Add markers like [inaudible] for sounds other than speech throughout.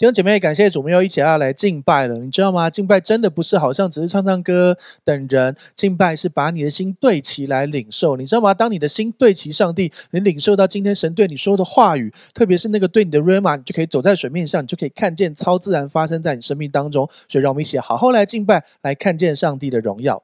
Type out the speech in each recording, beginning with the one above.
弟兄姐妹，感谢主，我们又一起来来敬拜了。你知道吗？敬拜真的不是好像只是唱唱歌等人敬拜，是把你的心对齐来领受。你知道吗？当你的心对齐上帝，能领受到今天神对你说的话语，特别是那个对你的 r a m a 你就可以走在水面上，你就可以看见超自然发生在你生命当中。所以，让我们一起好好来敬拜，来看见上帝的荣耀。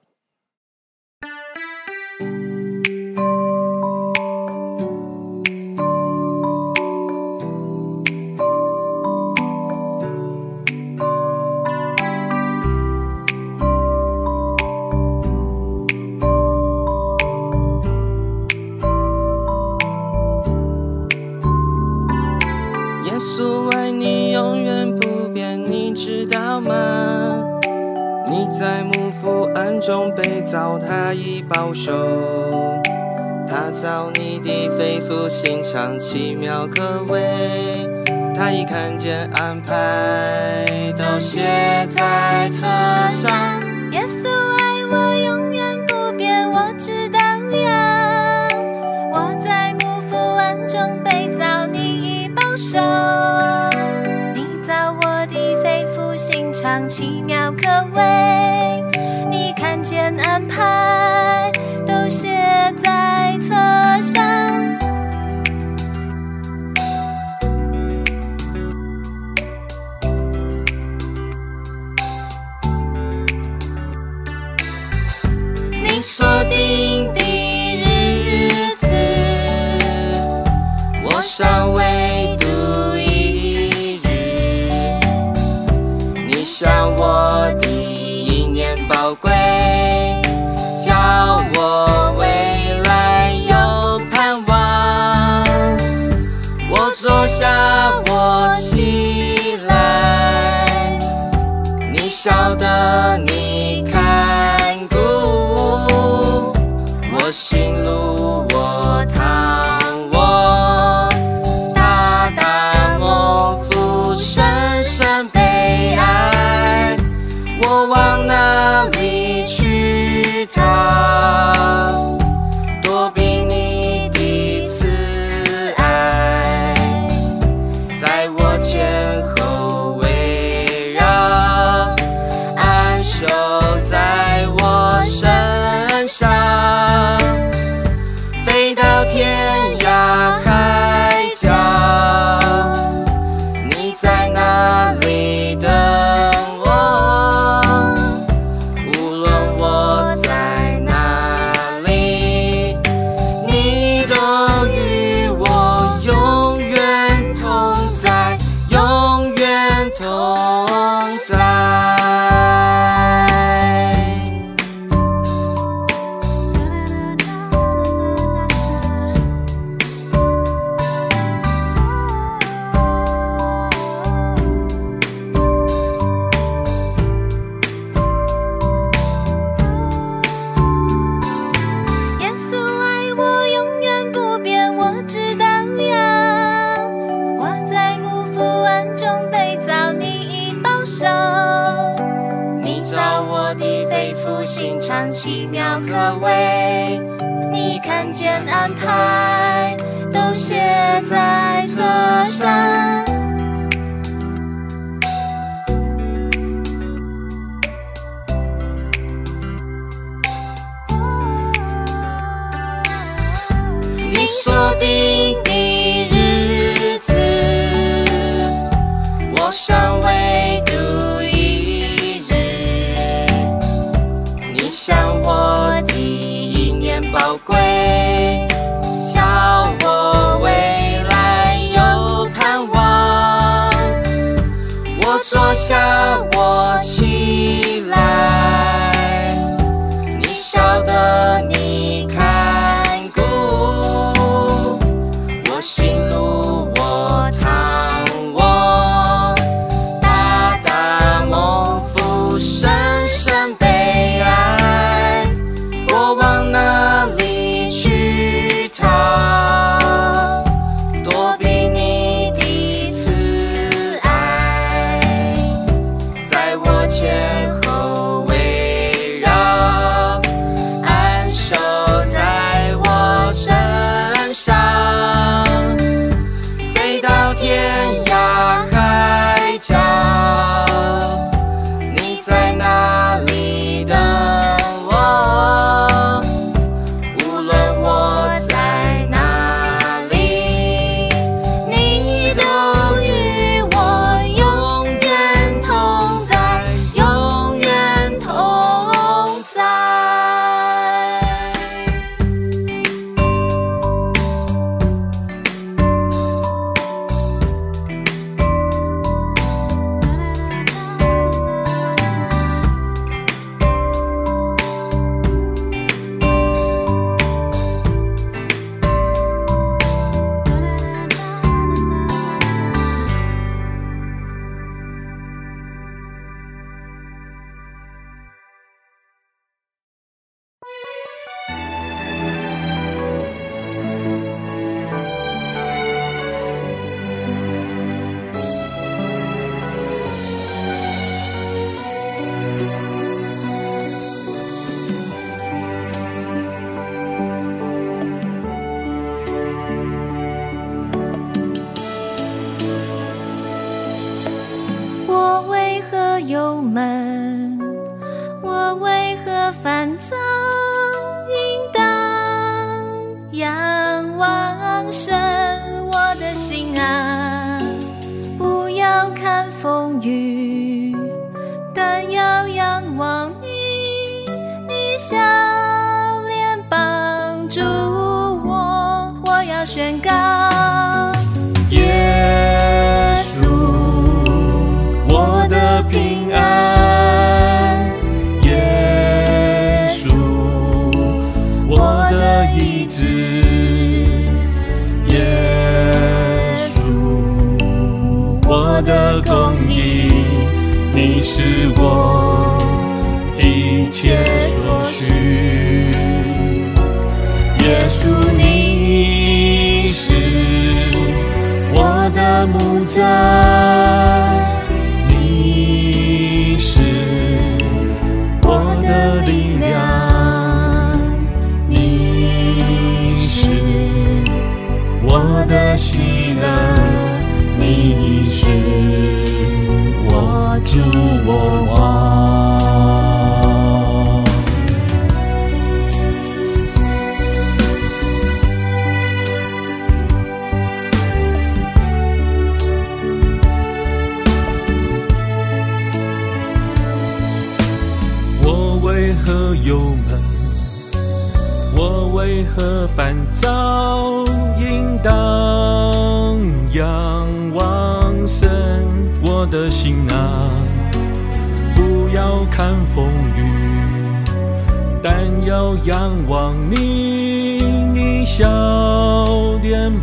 造他已保守，他造你的肺腑心肠，奇妙可畏。他已看见安排，都写在册上。耶稣爱我永远不变，我知道呀。我在幕府暗中被你保守，你造我的肺腑心肠，奇妙可畏。间安排都写在册上，你锁定的日子，我上。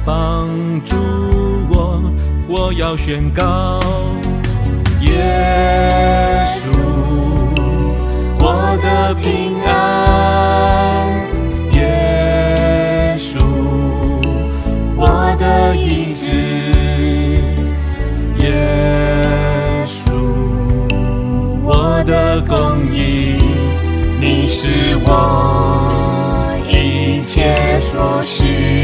帮助我，我要宣告：耶稣，我的平安；耶稣，我的医治；耶稣，我的供应。你是我一切所需。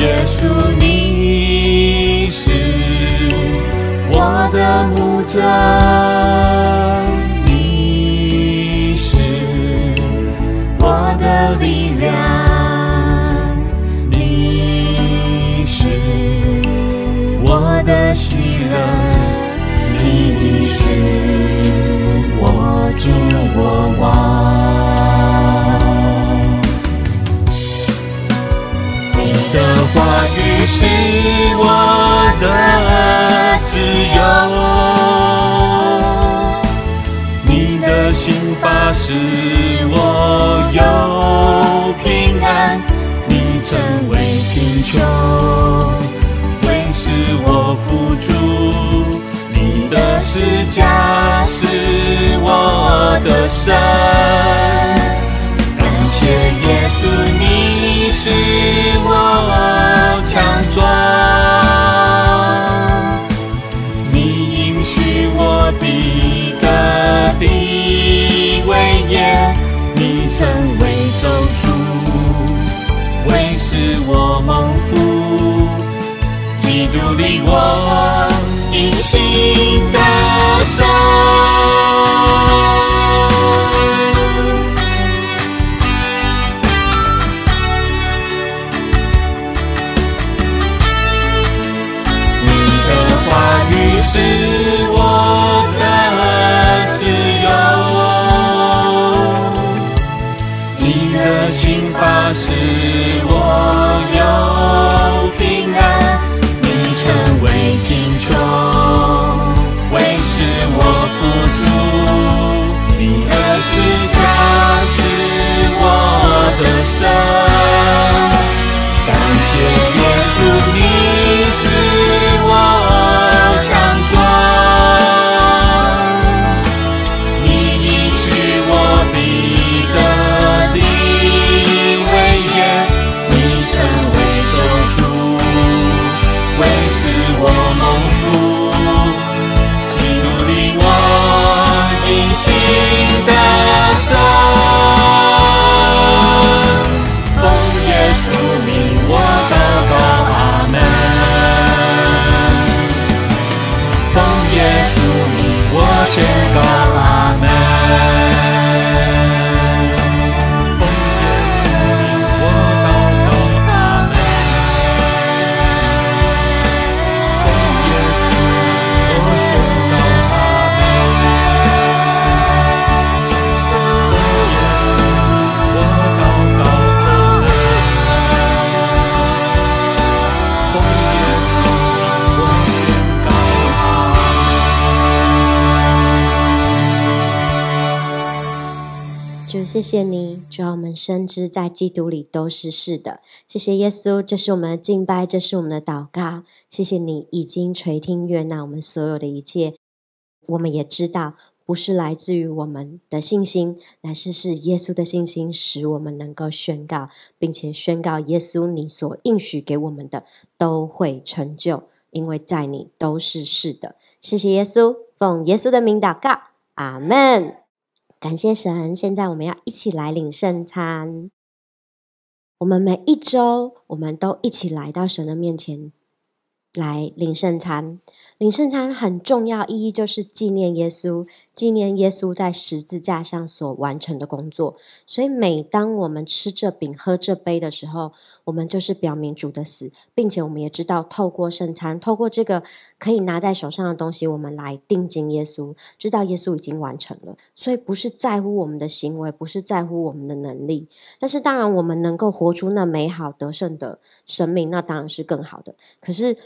耶稣，你是我的牧者，你是我的力量，你是我的喜乐，你是我主我王。是我的自由，你的心发使我有平安，你成为贫穷，为使我富足，你的施加是我的神，感谢耶稣，你是我。强壮，你应许我比得地位也，你曾为咒主，为使我蒙福，基督里我隐形的生。谢谢你，主要我们深知在基督里都是是的。谢谢耶稣，这是我们的敬拜，这是我们的祷告。谢谢你已经垂听、悦纳我们所有的一切。我们也知道，不是来自于我们的信心，乃是是耶稣的信心，使我们能够宣告，并且宣告耶稣，你所应许给我们的都会成就，因为在你都是是的。谢谢耶稣，奉耶稣的名祷告，阿门。感谢神，现在我们要一起来领圣餐。我们每一周，我们都一起来到神的面前来领圣餐。领圣餐很重要，意义就是纪念耶稣，纪念耶稣在十字架上所完成的工作。所以，每当我们吃这饼、喝这杯的时候，我们就是表明主的死，并且我们也知道，透过圣餐，透过这个可以拿在手上的东西，我们来定睛耶稣，知道耶稣已经完成了。所以，不是在乎我们的行为，不是在乎我们的能力，但是当然，我们能够活出那美好得胜的生命，那当然是更好的。可是。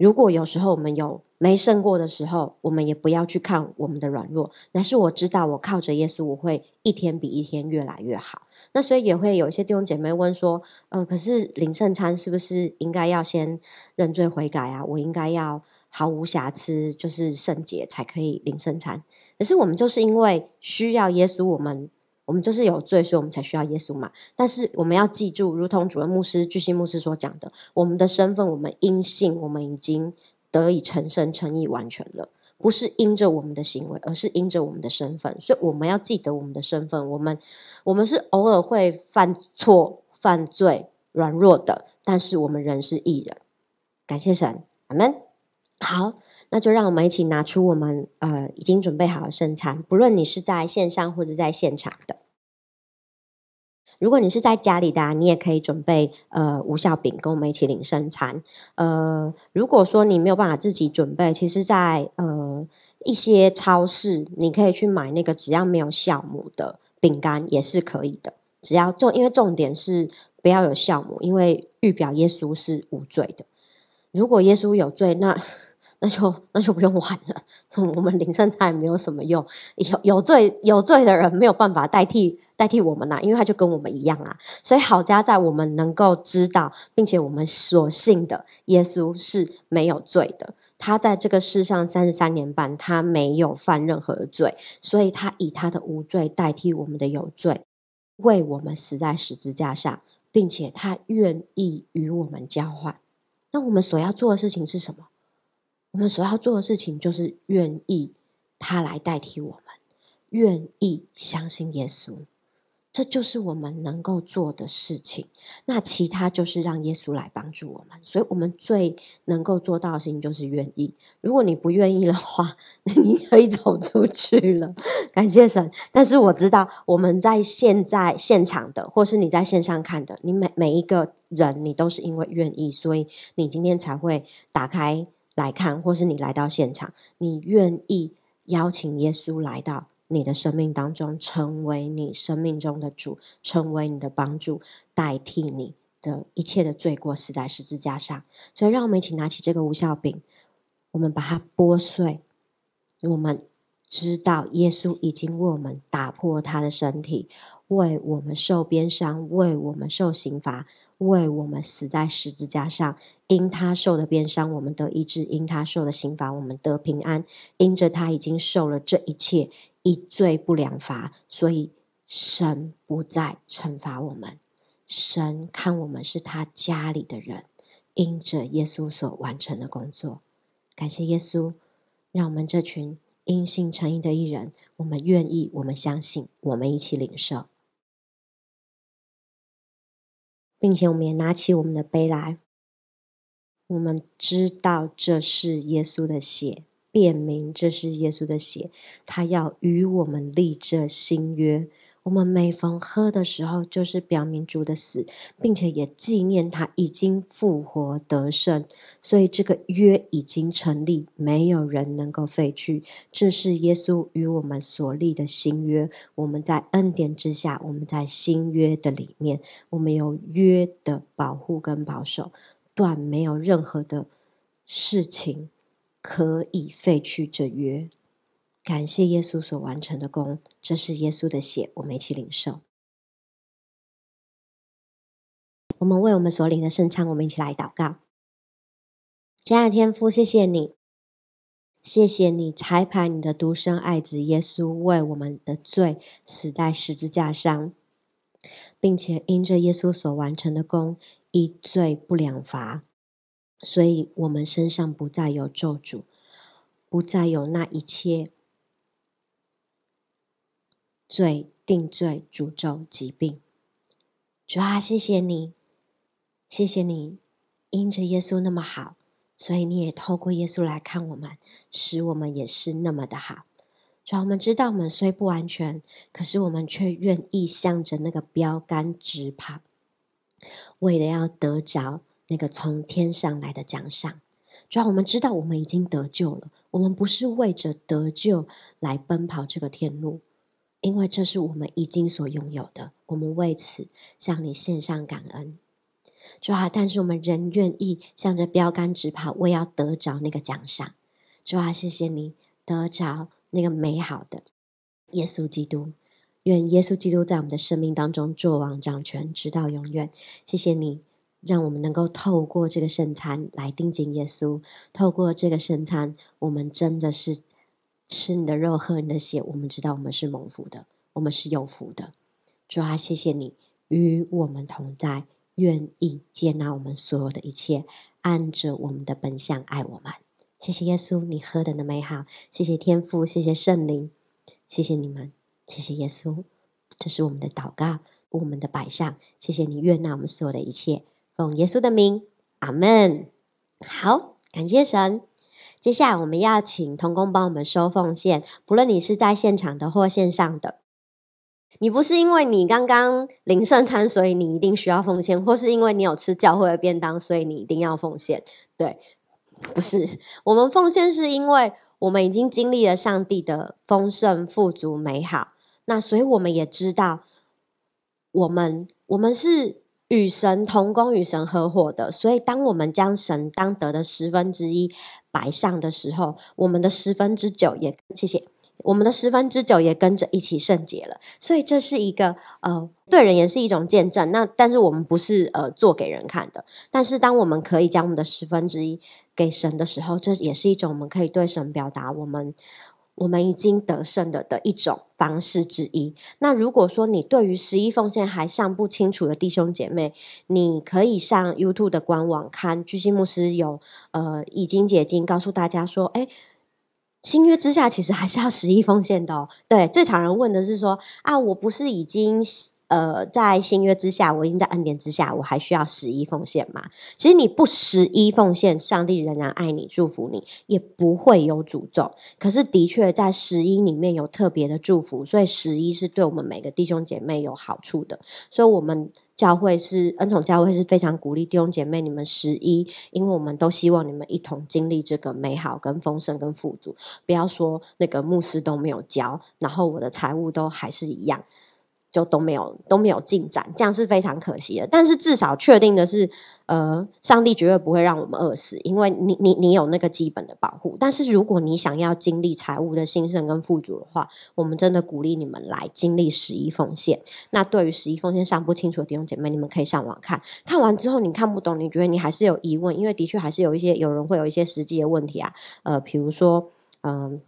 如果有时候我们有没胜过的时候，我们也不要去看我们的软弱，但是我知道我靠着耶稣，我会一天比一天越来越好。那所以也会有一些弟兄姐妹问说，呃，可是领圣餐是不是应该要先认罪悔改啊？我应该要毫无瑕疵，就是圣洁才可以领圣餐。可是我们就是因为需要耶稣，我们。我们就是有罪，所以我们才需要耶稣嘛。但是我们要记住，如同主任牧师、巨星牧师所讲的，我们的身份，我们因信，我们已经得以成神、成义完全了，不是因着我们的行为，而是因着我们的身份。所以我们要记得我们的身份，我们我们是偶尔会犯错、犯罪、软弱的，但是我们仍是一人。感谢神，阿门。好。那就让我们一起拿出我们呃已经准备好的圣餐，不论你是在线上或者在现场的。如果你是在家里的，你也可以准备呃无效饼跟梅起领圣餐。呃，如果说你没有办法自己准备，其实，在呃一些超市你可以去买那个只要没有酵母的饼干也是可以的。只要重，因为重点是不要有酵母，因为预表耶稣是无罪的。如果耶稣有罪，那那就那就不用玩了。我们领圣餐没有什么用，有有罪有罪的人没有办法代替代替我们呐，因为他就跟我们一样啊。所以好加在我们能够知道，并且我们所信的耶稣是没有罪的。他在这个世上三十三年半，他没有犯任何罪，所以他以他的无罪代替我们的有罪，为我们死在十字架上，并且他愿意与我们交换。那我们所要做的事情是什么？我们所要做的事情就是愿意他来代替我们，愿意相信耶稣，这就是我们能够做的事情。那其他就是让耶稣来帮助我们。所以，我们最能够做到的事情就是愿意。如果你不愿意的话，你可以走出去了。感谢神！但是我知道，我们在现在现场的，或是你在线上看的，你每每一个人，你都是因为愿意，所以你今天才会打开。来看，或是你来到现场，你愿意邀请耶稣来到你的生命当中，成为你生命中的主，成为你的帮助，代替你的一切的罪过死在十字架上。所以，让我们一起拿起这个无效饼，我们把它剥碎。我们。知道耶稣已经为我们打破他的身体，为我们受鞭伤，为我们受刑罚，为我们死在十字架上。因他受的鞭伤，我们得医治；因他受的刑罚，我们得平安。因着他已经受了这一切，以罪不良罚，所以神不再惩罚我们。神看我们是他家里的人，因着耶稣所完成的工作。感谢耶稣，让我们这群。因信诚意的一人，我们愿意，我们相信，我们一起领受，并且我们也拿起我们的杯来。我们知道这是耶稣的血，辨明这是耶稣的血，他要与我们立这新约。我们每逢喝的时候，就是表明主的死，并且也纪念他已经复活得胜。所以这个约已经成立，没有人能够废去。这是耶稣与我们所立的新约。我们在恩典之下，我们在新约的里面，我们有约的保护跟保守，断没有任何的事情可以废去这约。感谢耶稣所完成的功，这是耶稣的血，我们一起领受。我们为我们所领的圣餐，我们一起来祷告。亲爱的天父，谢谢你，谢谢你，裁判你的独生爱子耶稣，为我们的罪死在十字架上，并且因着耶稣所完成的功，一罪不两罚。所以，我们身上不再有咒诅，不再有那一切。罪定罪诅咒疾病，主啊，谢谢你，谢谢你，因着耶稣那么好，所以你也透过耶稣来看我们，使我们也是那么的好。主，我们知道我们虽不完全，可是我们却愿意向着那个标杆直跑，为了要得着那个从天上来的奖赏。主，要我们知道我们已经得救了，我们不是为着得救来奔跑这个天路。因为这是我们已经所拥有的，我们为此向你献上感恩。主啊，但是我们仍愿意向着标杆直跑，我要得着那个奖赏。主啊，谢谢你得着那个美好的耶稣基督，愿耶稣基督在我们的生命当中做王掌权，直到永远。谢谢你，让我们能够透过这个圣餐来盯紧耶稣，透过这个圣餐，我们真的是。吃你的肉，喝你的血，我们知道我们是蒙福的，我们是有福的。主啊，谢谢你与我们同在，愿意接纳我们所有的一切，按着我们的本相爱我们。谢谢耶稣，你何等的美好！谢谢天父，谢谢圣灵，谢谢你们，谢谢耶稣。这是我们的祷告，我们的摆上。谢谢你，愿纳我们所有的一切，奉耶稣的名，阿门。好，感谢神。接下来我们要请童工帮我们收奉献。不论你是在现场的或线上的，你不是因为你刚刚领圣餐，所以你一定需要奉献，或是因为你有吃教会的便当，所以你一定要奉献。对，不是我们奉献是因为我们已经经历了上帝的丰盛、富足、美好，那所以我们也知道，我们我们是与神同工、与神合伙的，所以当我们将神当得的十分之一。白上的时候，我们的十分之九也谢谢，我们的十分之九也跟着一起圣洁了，所以这是一个呃对人也是一种见证。那但是我们不是呃做给人看的，但是当我们可以将我们的十分之一给神的时候，这也是一种我们可以对神表达我们。我们已经得胜的的一种方式之一。那如果说你对于十一奉献还尚不清楚的弟兄姐妹，你可以上 YouTube 的官网看巨星牧师有呃已经解禁，告诉大家说，哎，新约之下其实还是要十一奉献的。哦。对，正常人问的是说，啊，我不是已经。呃，在新约之下，我已经在恩典之下，我还需要十一奉献吗？其实你不十一奉献，上帝仍然爱你，祝福你，也不会有诅咒。可是的确，在十一里面有特别的祝福，所以十一是对我们每个弟兄姐妹有好处的。所以，我们教会是恩宠教会是非常鼓励弟兄姐妹，你们十一，因为我们都希望你们一同经历这个美好、跟丰盛、跟富足。不要说那个牧师都没有教，然后我的财务都还是一样。就都没有都没有进展，这样是非常可惜的。但是至少确定的是，呃，上帝绝对不会让我们饿死，因为你你你有那个基本的保护。但是如果你想要经历财务的兴盛跟富足的话，我们真的鼓励你们来经历十一奉献。那对于十一奉献上不清楚的弟兄姐妹，你们可以上网看看完之后，你看不懂，你觉得你还是有疑问，因为的确还是有一些有人会有一些实际的问题啊。呃，比如说，嗯。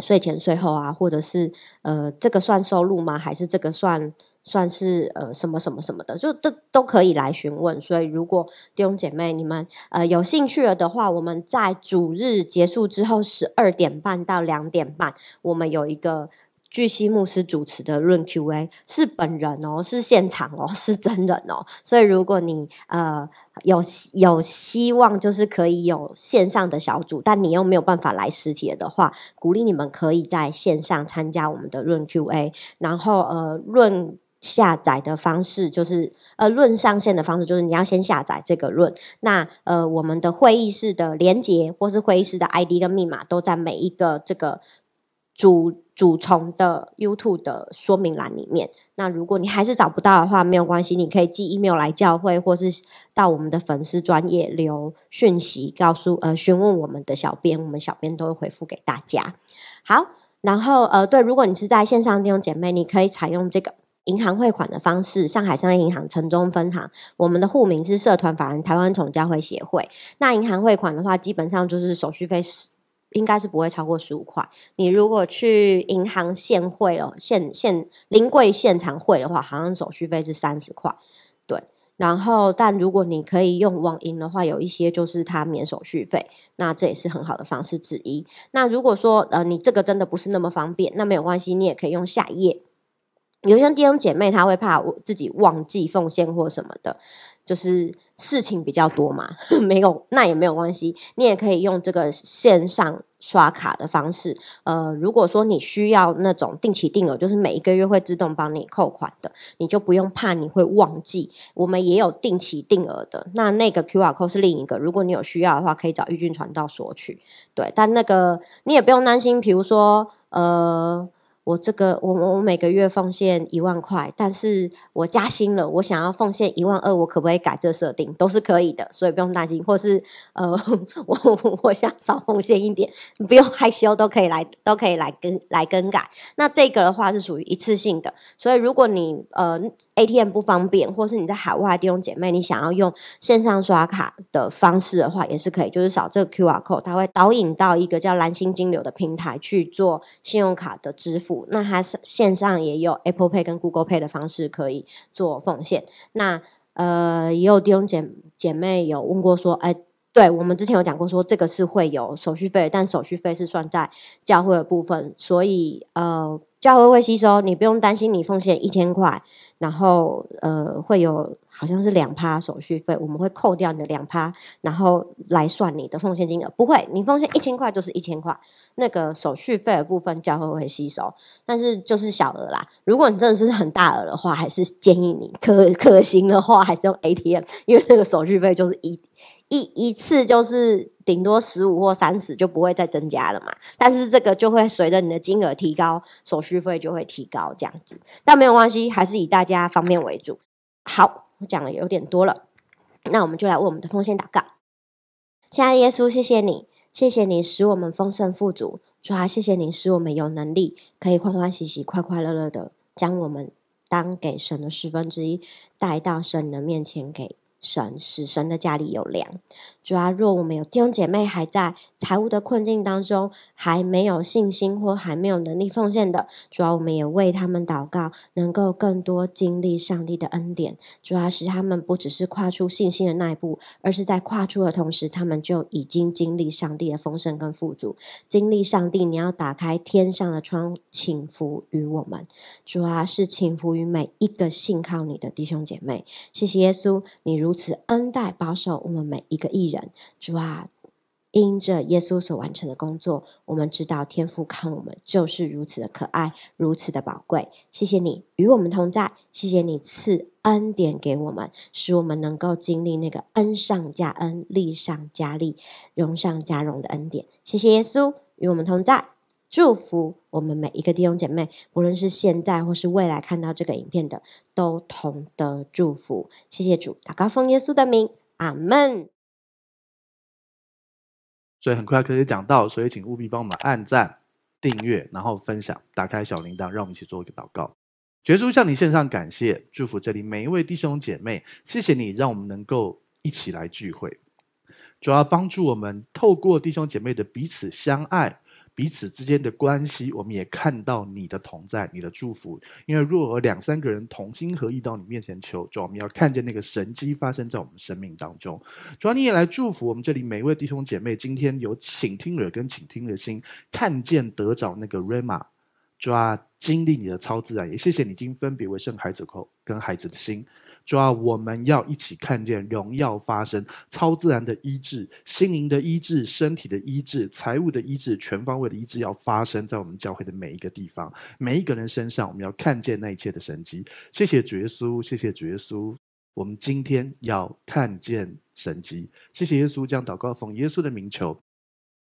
税前、税后啊，或者是呃，这个算收入吗？还是这个算算是呃什么什么什么的？就都都可以来询问。所以，如果弟兄姐妹你们呃有兴趣了的话，我们在主日结束之后十二点半到两点半，我们有一个。巨蜥牧师主持的论 Q A 是本人哦，是现场哦，[laughs] 是真人哦。所以如果你呃有有希望，就是可以有线上的小组，但你又没有办法来实体的话，鼓励你们可以在线上参加我们的论 Q A。然后呃论下载的方式就是呃论上线的方式就是你要先下载这个论。那呃我们的会议室的连接或是会议室的 I D 跟密码都在每一个这个。主主从的 YouTube 的说明栏里面，那如果你还是找不到的话，没有关系，你可以寄 email 来教会，或是到我们的粉丝专业留讯息，告诉呃询问我们的小编，我们小编都会回复给大家。好，然后呃对，如果你是在线上弟兄姐妹，你可以采用这个银行汇款的方式，上海商业银行城中分行，我们的户名是社团法人台湾总教会协会。那银行汇款的话，基本上就是手续费应该是不会超过十五块。你如果去银行现汇了，现现临柜现场汇的话，好像手续费是三十块，对。然后，但如果你可以用网银的话，有一些就是它免手续费，那这也是很好的方式之一。那如果说呃，你这个真的不是那么方便，那没有关系，你也可以用下一页。有些弟兄姐妹他会怕自己忘记奉献或什么的。就是事情比较多嘛，[laughs] 没有那也没有关系，你也可以用这个线上刷卡的方式。呃，如果说你需要那种定期定额，就是每一个月会自动帮你扣款的，你就不用怕你会忘记。我们也有定期定额的，那那个 QR code 是另一个，如果你有需要的话，可以找玉君传道索取。对，但那个你也不用担心，比如说呃。我这个我我每个月奉献一万块，但是我加薪了，我想要奉献一万二，我可不可以改这设定？都是可以的，所以不用担心。或是呃，我 [laughs] 我想少奉献一点，不用害羞，都可以来，都可以来更来更改。那这个的话是属于一次性的，所以如果你呃 ATM 不方便，或是你在海外的弟兄姐妹，你想要用线上刷卡的方式的话，也是可以，就是扫这个 QR code，它会导引到一个叫蓝星金流的平台去做信用卡的支付。那它线上也有 Apple Pay 跟 Google Pay 的方式可以做奉献。那呃，也有弟兄姐姐妹有问过说，哎，对我们之前有讲过说，这个是会有手续费，但手续费是算在教会的部分，所以呃。交费会吸收，你不用担心。你奉献一千块，然后呃会有好像是两趴手续费，我们会扣掉你的两趴，然后来算你的奉献金额。不会，你奉献一千块就是一千块，那个手续费的部分交费会吸收，但是就是小额啦。如果你真的是很大额的话，还是建议你可可行的话，还是用 ATM，因为那个手续费就是一。一一次就是顶多十五或三十，就不会再增加了嘛。但是这个就会随着你的金额提高，手续费就会提高这样子。但没有关系，还是以大家方便为主。好，我讲的有点多了，那我们就来为我们的奉献祷告。亲爱的耶稣，谢谢你，谢谢你使我们丰盛富足。主啊，谢谢你使我们有能力，可以欢欢喜喜、快快乐乐的将我们当给神的十分之一带到神的面前给。神使神的家里有粮，主要若我们有弟兄姐妹还在财务的困境当中，还没有信心或还没有能力奉献的，主要我们也为他们祷告，能够更多经历上帝的恩典。主要使他们不只是跨出信心的那一步，而是在跨出的同时，他们就已经经历上帝的丰盛跟富足。经历上帝，你要打开天上的窗，请服于我们。主要是请服于每一个信靠你的弟兄姐妹。谢谢耶稣，你如。如此恩待保守我们每一个艺人，主啊，因着耶稣所完成的工作，我们知道天父看我们就是如此的可爱，如此的宝贵。谢谢你与我们同在，谢谢你赐恩典给我们，使我们能够经历那个恩上加恩、利上加利、荣上加荣的恩典。谢谢耶稣与我们同在。祝福我们每一个弟兄姐妹，无论是现在或是未来，看到这个影片的，都同得祝福。谢谢主，祷告奉耶稣的名，阿门。所以很快可以讲到，所以请务必帮我们按赞、订阅，然后分享，打开小铃铛，让我们一起做一个祷告。耶稣向你献上感谢、祝福，这里每一位弟兄姐妹，谢谢你，让我们能够一起来聚会，主要帮助我们透过弟兄姐妹的彼此相爱。彼此之间的关系，我们也看到你的同在，你的祝福。因为若有两三个人同心合意到你面前求主，我们要看见那个神迹发生在我们生命当中。主要你也来祝福我们这里每一位弟兄姐妹，今天有请听耳跟请听的心，看见得着那个 r a m a 抓经历你的超自然，也谢谢你今分别为圣孩子口跟孩子的心。主要我们要一起看见荣耀发生，超自然的医治、心灵的医治、身体的医治、财务的医治，全方位的医治要发生在我们教会的每一个地方、每一个人身上。我们要看见那一切的神迹。谢谢主耶稣，谢谢主耶稣，我们今天要看见神迹。谢谢耶稣，将祷告奉耶稣的名求，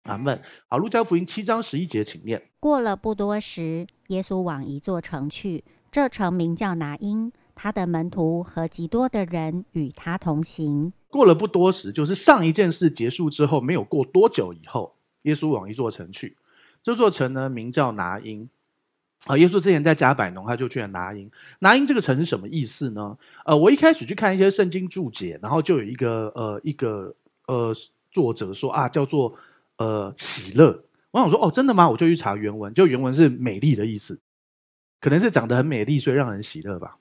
阿门。好，路加福音七章十一节，请念。过了不多时，耶稣往一座城去，这城名叫拿因。他的门徒和极多的人与他同行。过了不多时，就是上一件事结束之后，没有过多久以后，耶稣往一座城去。这座城呢，名叫拿因。啊，耶稣之前在加百农，他就去了拿因。拿因这个城是什么意思呢？呃，我一开始去看一些圣经注解，然后就有一个呃，一个呃作者说啊，叫做呃喜乐。我想说，哦，真的吗？我就去查原文，就原文是美丽的意思，可能是长得很美丽，所以让人喜乐吧。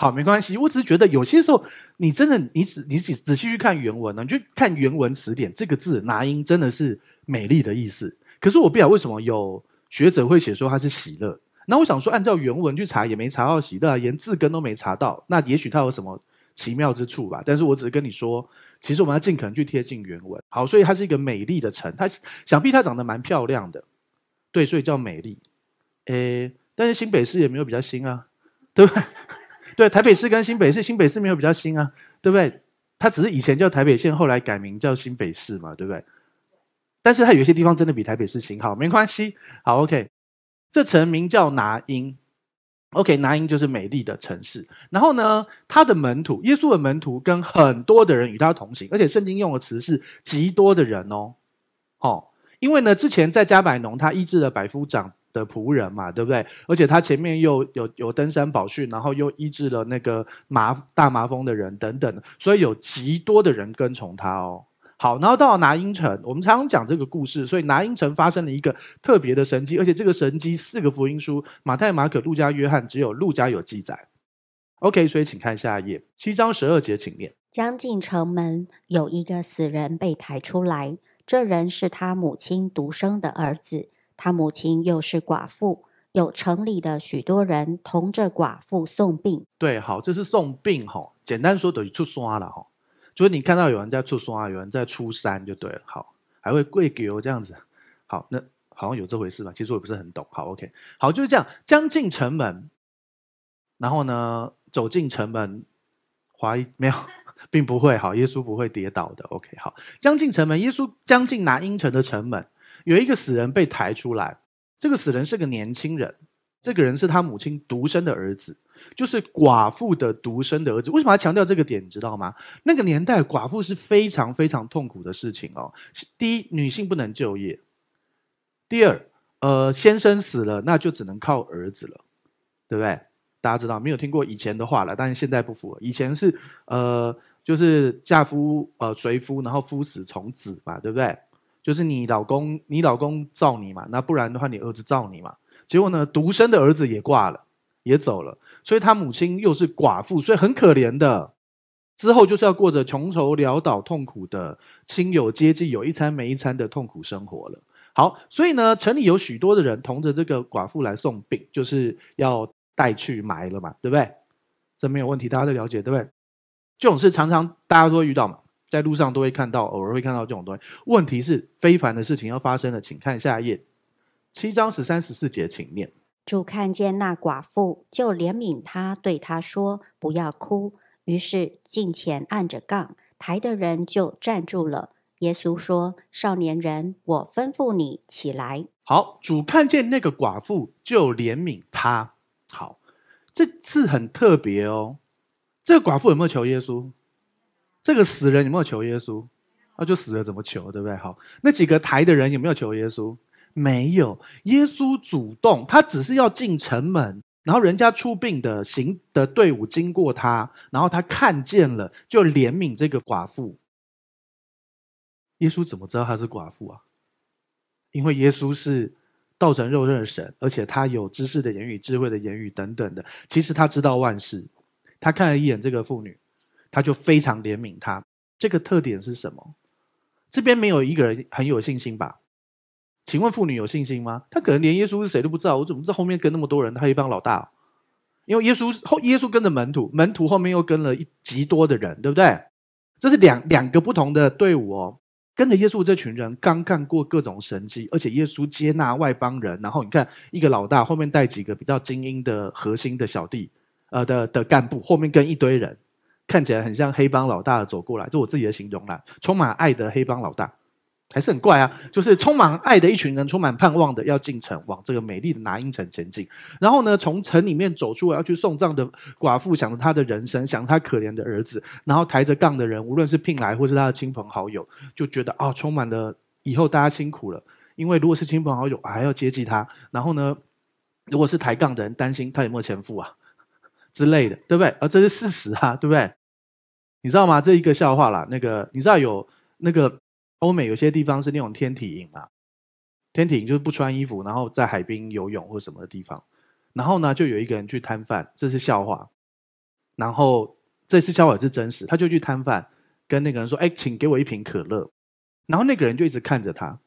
好，没关系。我只是觉得有些时候，你真的，你仔，你仔仔细去看原文呢，你去看原文词典，这个字“拿音”真的是美丽的意思。可是我不晓得为什么有学者会写说它是喜乐。那我想说，按照原文去查也没查到喜乐，连字根都没查到。那也许它有什么奇妙之处吧？但是我只是跟你说，其实我们要尽可能去贴近原文。好，所以它是一个美丽的城，它想必它长得蛮漂亮的，对，所以叫美丽。诶，但是新北市也没有比较新啊，对不对？对，台北市跟新北市，新北市没有比较新啊，对不对？它只是以前叫台北县，后来改名叫新北市嘛，对不对？但是它有些地方真的比台北市新，好，没关系。好，OK，这城名叫拿因，OK，拿因就是美丽的城市。然后呢，他的门徒，耶稣的门徒，跟很多的人与他同行，而且圣经用的词是极多的人哦，哦，因为呢，之前在加百农，他医治了百夫长。的仆人嘛，对不对？而且他前面又有有登山宝训，然后又医治了那个麻大麻风的人等等，所以有极多的人跟从他哦。好，然后到拿英城，我们常常讲这个故事，所以拿英城发生了一个特别的神迹，而且这个神迹四个福音书马太、马可、路加、约翰只有路加有记载。OK，所以请看下一页，七章十二节，请念。将近城门有一个死人被抬出来，这人是他母亲独生的儿子。他母亲又是寡妇，有城里的许多人同着寡妇送病。对，好，这是送病哈，简单说等于出刷了哈，就是你看到有人在出刷，有人在出山就对了。好，还会跪求这样子。好，那好像有这回事吧？其实我也不是很懂。好，OK，好就是这样。将近城门，然后呢走进城门，一没有，[laughs] 并不会哈，耶稣不会跌倒的。OK，好，将近城门，耶稣将近拿因城的城门。有一个死人被抬出来，这个死人是个年轻人，这个人是他母亲独生的儿子，就是寡妇的独生的儿子。为什么要强调这个点？你知道吗？那个年代寡妇是非常非常痛苦的事情哦。第一，女性不能就业；第二，呃，先生死了，那就只能靠儿子了，对不对？大家知道没有听过以前的话了，但是现在不符合。以前是呃，就是嫁夫呃随夫，然后夫死从子嘛，对不对？就是你老公，你老公造你嘛？那不然的话，你儿子造你嘛？结果呢，独生的儿子也挂了，也走了，所以他母亲又是寡妇，所以很可怜的。之后就是要过着穷愁潦倒、痛苦的亲友接济，有一餐没一餐的痛苦生活了。好，所以呢，城里有许多的人同着这个寡妇来送病，就是要带去埋了嘛，对不对？这没有问题，大家都了解，对不对？这种事常常大家都会遇到嘛。在路上都会看到，偶尔会看到这种东西。问题是非凡的事情要发生了，请看下一页，七章十三十四节，请念。主看见那寡妇，就怜悯他，对他说：“不要哭。”于是近前按着杠抬的人就站住了。耶稣说：“少年人，我吩咐你起来。”好，主看见那个寡妇就怜悯他。好，这字很特别哦。这个寡妇有没有求耶稣？这个死人有没有求耶稣？啊，就死了怎么求？对不对？好，那几个抬的人有没有求耶稣？没有，耶稣主动，他只是要进城门，然后人家出殡的行的队伍经过他，然后他看见了就怜悯这个寡妇。耶稣怎么知道她是寡妇啊？因为耶稣是道成肉身的神，而且他有知识的言语、智慧的言语等等的，其实他知道万事。他看了一眼这个妇女。他就非常怜悯他，这个特点是什么？这边没有一个人很有信心吧？请问妇女有信心吗？他可能连耶稣是谁都不知道。我怎么知道后面跟那么多人？他一帮老大，因为耶稣后耶稣跟着门徒，门徒后面又跟了一极多的人，对不对？这是两两个不同的队伍哦。跟着耶稣这群人刚干过各种神迹，而且耶稣接纳外邦人。然后你看，一个老大后面带几个比较精英的核心的小弟，呃的的干部后面跟一堆人。看起来很像黑帮老大走过来，这我自己的形容啦。充满爱的黑帮老大，还是很怪啊。就是充满爱的一群人，充满盼望的要进城，往这个美丽的拿英城前进。然后呢，从城里面走出来要去送葬的寡妇，想着他的人生，想他可怜的儿子。然后抬着杠的人，无论是聘来或是他的亲朋好友，就觉得啊，充满了以后大家辛苦了，因为如果是亲朋好友，还要接济他。然后呢，如果是抬杠的人，担心他有没有钱付啊之类的，对不对？而这是事实啊，对不对？你知道吗？这一个笑话啦，那个你知道有那个欧美有些地方是那种天体营嘛？天体营就是不穿衣服，然后在海边游泳或什么的地方，然后呢就有一个人去摊贩，这是笑话。然后这次笑话是真实，他就去摊贩跟那个人说：“哎，请给我一瓶可乐。”然后那个人就一直看着他，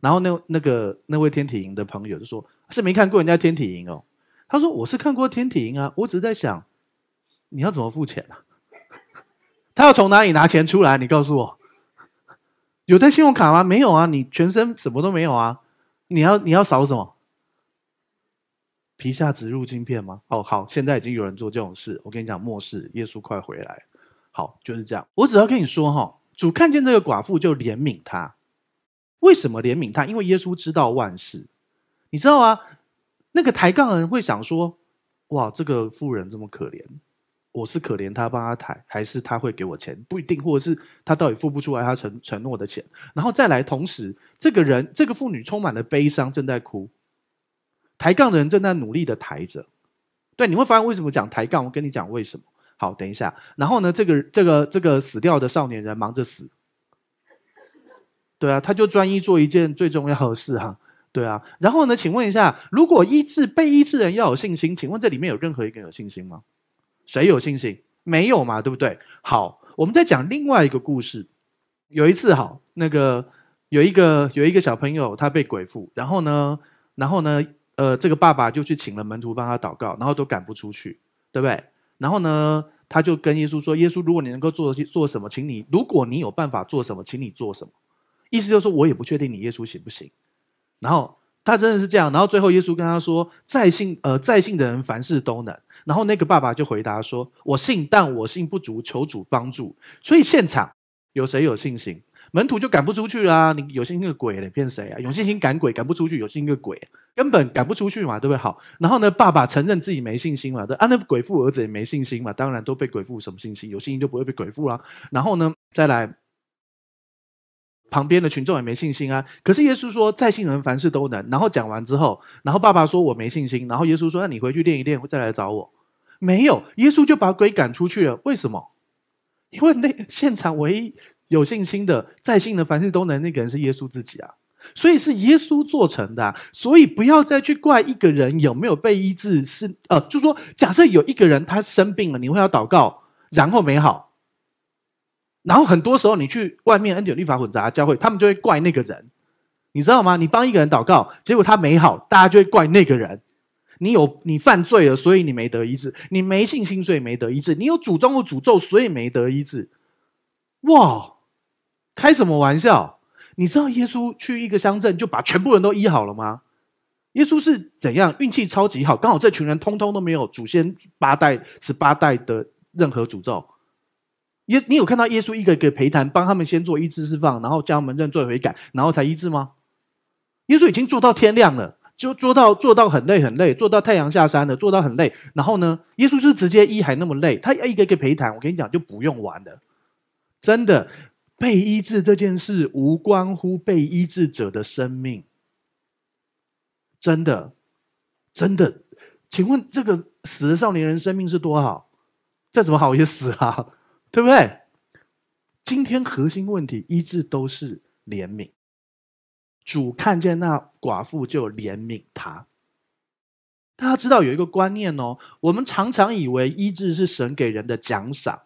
然后那那个那位天体营的朋友就说：“是没看过人家天体营哦。”他说：“我是看过天体营啊，我只是在想你要怎么付钱啊。”他要从哪里拿钱出来？你告诉我，有带信用卡吗？没有啊，你全身什么都没有啊！你要你要扫什么？皮下植入芯片吗？哦，好，现在已经有人做这种事。我跟你讲，末世耶稣快回来，好，就是这样。我只要跟你说哈，主看见这个寡妇就怜悯他，为什么怜悯他？因为耶稣知道万事，你知道啊？那个抬杠人会想说，哇，这个富人这么可怜。我是可怜他帮他抬，还是他会给我钱？不一定，或者是他到底付不出来他承承诺的钱？然后再来，同时这个人这个妇女充满了悲伤，正在哭，抬杠的人正在努力的抬着。对，你会发现为什么讲抬杠？我跟你讲为什么？好，等一下。然后呢，这个这个这个死掉的少年人忙着死。对啊，他就专一做一件最重要的事哈。对啊。然后呢？请问一下，如果医治被医治人要有信心，请问这里面有任何一个人有信心吗？谁有信心？没有嘛，对不对？好，我们在讲另外一个故事。有一次，好，那个有一个有一个小朋友，他被鬼附，然后呢，然后呢，呃，这个爸爸就去请了门徒帮他祷告，然后都赶不出去，对不对？然后呢，他就跟耶稣说：“耶稣，如果你能够做做什么，请你，如果你有办法做什么，请你做什么。”意思就是说，我也不确定你耶稣行不行。然后他真的是这样，然后最后耶稣跟他说：“在信呃，在信的人凡事都能。”然后那个爸爸就回答说：“我信，但我信不足，求主帮助。”所以现场有谁有信心？门徒就赶不出去啦。你有信心个鬼嘞？骗谁啊？有信心赶鬼赶不出去，有信心个鬼根本赶不出去嘛，对不对？好，然后呢，爸爸承认自己没信心嘛。啊，那鬼父儿子也没信心嘛。当然都被鬼父什么信心？有信心就不会被鬼父啦。然后呢，再来。旁边的群众也没信心啊，可是耶稣说，在信人凡事都能。然后讲完之后，然后爸爸说我没信心。然后耶稣说，那你回去练一练，再来找我。没有，耶稣就把鬼赶出去了。为什么？因为那现场唯一有信心的，在信的凡事都能那个人是耶稣自己啊，所以是耶稣做成的。所以不要再去怪一个人有没有被医治，是呃，就说假设有一个人他生病了，你会要祷告，然后没好。然后很多时候，你去外面恩典律法混杂的教会，他们就会怪那个人，你知道吗？你帮一个人祷告，结果他没好，大家就会怪那个人。你有你犯罪了，所以你没得医治；你没信心，所以没得医治；你有祖宗的诅咒，所以没得医治。哇，开什么玩笑？你知道耶稣去一个乡镇，就把全部人都医好了吗？耶稣是怎样运气超级好，刚好这群人通通都没有祖先八代、十八代的任何诅咒。耶，你有看到耶稣一个一个陪谈，帮他们先做医治释放，然后将他们认罪悔改，然后才医治吗？耶稣已经做到天亮了，就做到做到很累很累，做到太阳下山了，做到很累。然后呢，耶稣是直接医，还那么累，他一个一个陪谈。我跟你讲，就不用玩了。真的，被医治这件事无关乎被医治者的生命。真的，真的，请问这个死的少年人生命是多少？这怎么好也死啊？对不对？今天核心问题一治都是怜悯。主看见那寡妇就怜悯他。大家知道有一个观念哦，我们常常以为医治是神给人的奖赏，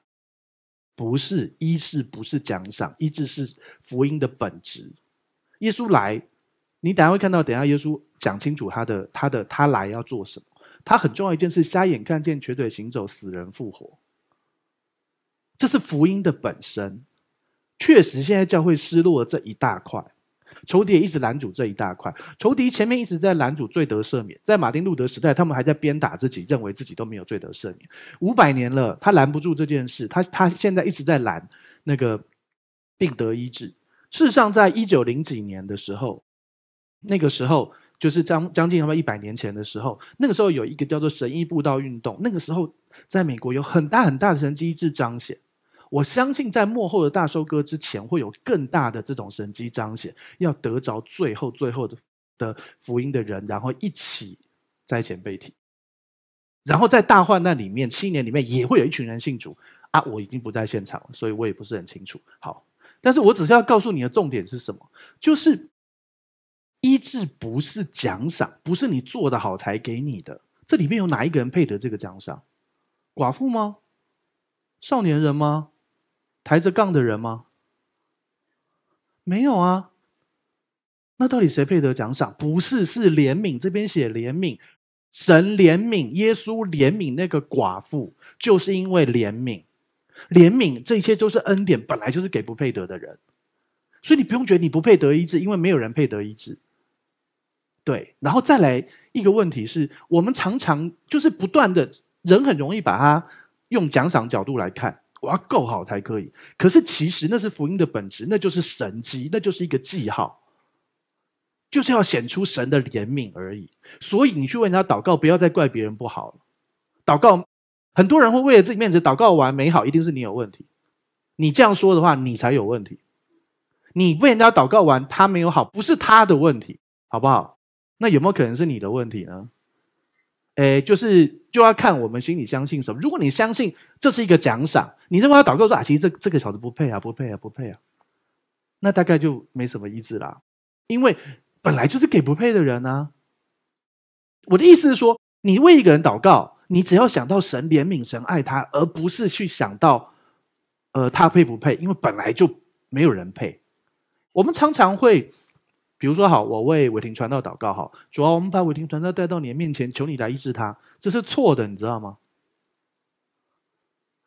不是医治不是奖赏，医治是福音的本质。耶稣来，你等下会看到，等下耶稣讲清楚他的、他的、他来要做什么。他很重要一件事：瞎眼看见、瘸腿行走、死人复活。这是福音的本身，确实，现在教会失落了这一大块，仇敌也一直拦阻这一大块。仇敌前面一直在拦阻罪得赦免，在马丁路德时代，他们还在鞭打自己，认为自己都没有罪得赦免。五百年了，他拦不住这件事，他他现在一直在拦那个病得医治。事实上，在一九零几年的时候，那个时候就是将将近他们一百年前的时候，那个时候有一个叫做神医步道运动，那个时候在美国有很大很大的神迹医治彰显。我相信在幕后的大收割之前，会有更大的这种神机彰显，要得着最后最后的的福音的人，然后一起在前被提，然后在大患难里面七年里面也会有一群人信主啊！我已经不在现场，所以我也不是很清楚。好，但是我只是要告诉你的重点是什么，就是医治不是奖赏，不是你做的好才给你的。这里面有哪一个人配得这个奖赏？寡妇吗？少年人吗？抬着杠的人吗？没有啊。那到底谁配得奖赏？不是，是怜悯。这边写怜悯，神怜悯，耶稣怜悯那个寡妇，就是因为怜悯。怜悯，这一切都是恩典，本来就是给不配得的人。所以你不用觉得你不配得医治，因为没有人配得医治。对。然后再来一个问题是，我们常常就是不断的，人很容易把它用奖赏角度来看。我要够好才可以，可是其实那是福音的本质，那就是神迹，那就是一个记号，就是要显出神的怜悯而已。所以你去问人家祷告，不要再怪别人不好了。祷告，很多人会为了自己面子祷告完没好，一定是你有问题。你这样说的话，你才有问题。你问人家祷告完他没有好，不是他的问题，好不好？那有没有可能是你的问题呢？诶，就是就要看我们心里相信什么。如果你相信这是一个奖赏，你认为他祷告说啊，其实这这个小子不配啊，不配啊，不配啊，那大概就没什么意思啦。因为本来就是给不配的人啊。我的意思是说，你为一个人祷告，你只要想到神怜悯、神爱他，而不是去想到呃他配不配，因为本来就没有人配。我们常常会。比如说，好，我为伟霆传道祷告，好，主啊，我们把伟霆传道带到你的面前，求你来医治他。这是错的，你知道吗？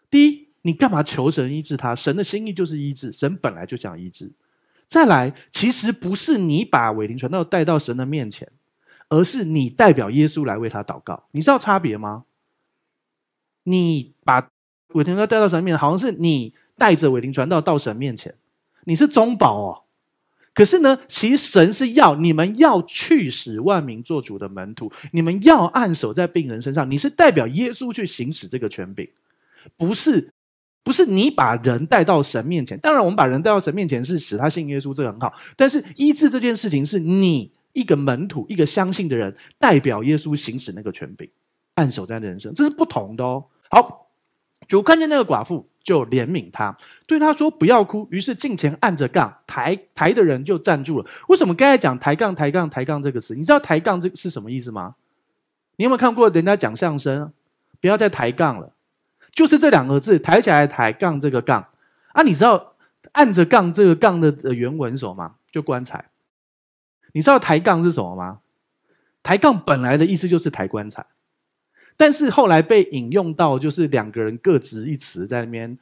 第一，你干嘛求神医治他？神的心意就是医治，神本来就想医治。再来，其实不是你把伟霆传道带到神的面前，而是你代表耶稣来为他祷告。你知道差别吗？你把伟霆传道带到神面前，好像是你带着伟霆传道到神面前，你是中保哦。可是呢，其实神是要你们要去使万民做主的门徒，你们要按守在病人身上，你是代表耶稣去行使这个权柄，不是，不是你把人带到神面前。当然，我们把人带到神面前是使他信耶稣，这个很好。但是医治这件事情是你一个门徒、一个相信的人代表耶稣行使那个权柄，按守在人身，这是不同的哦。好。就看见那个寡妇，就怜悯他，对他说：“不要哭。”于是近前按着杠，抬抬的人就站住了。为什么刚才讲抬杠？抬杠，抬杠这个词，你知道抬杠这是什么意思吗？你有没有看过人家讲相声？不要再抬杠了，就是这两个字，抬起来抬杠这个杠啊！你知道按着杠这个杠的原文是什么？就棺材。你知道抬杠是什么吗？抬杠本来的意思就是抬棺材。但是后来被引用到，就是两个人各执一词，在那边，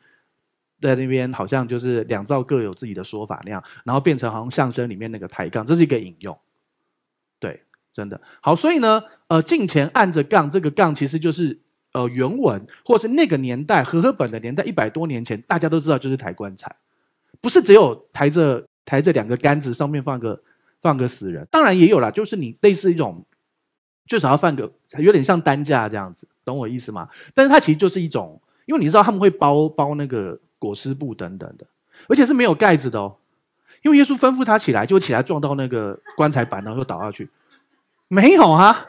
在那边好像就是两造各有自己的说法那样，然后变成好像相声里面那个抬杠，这是一个引用。对，真的好。所以呢，呃，镜前按着杠，这个杠其实就是呃原文，或是那个年代和合本的年代一百多年前，大家都知道就是抬棺材，不是只有抬着抬着两个杆子上面放个放个死人，当然也有啦，就是你类似一种。最少要放个有点像担架这样子，懂我意思吗？但是它其实就是一种，因为你知道他们会包包那个裹尸布等等的，而且是没有盖子的哦。因为耶稣吩咐他起来，就起来撞到那个 [laughs] 棺材板，然后就倒下去。没有啊，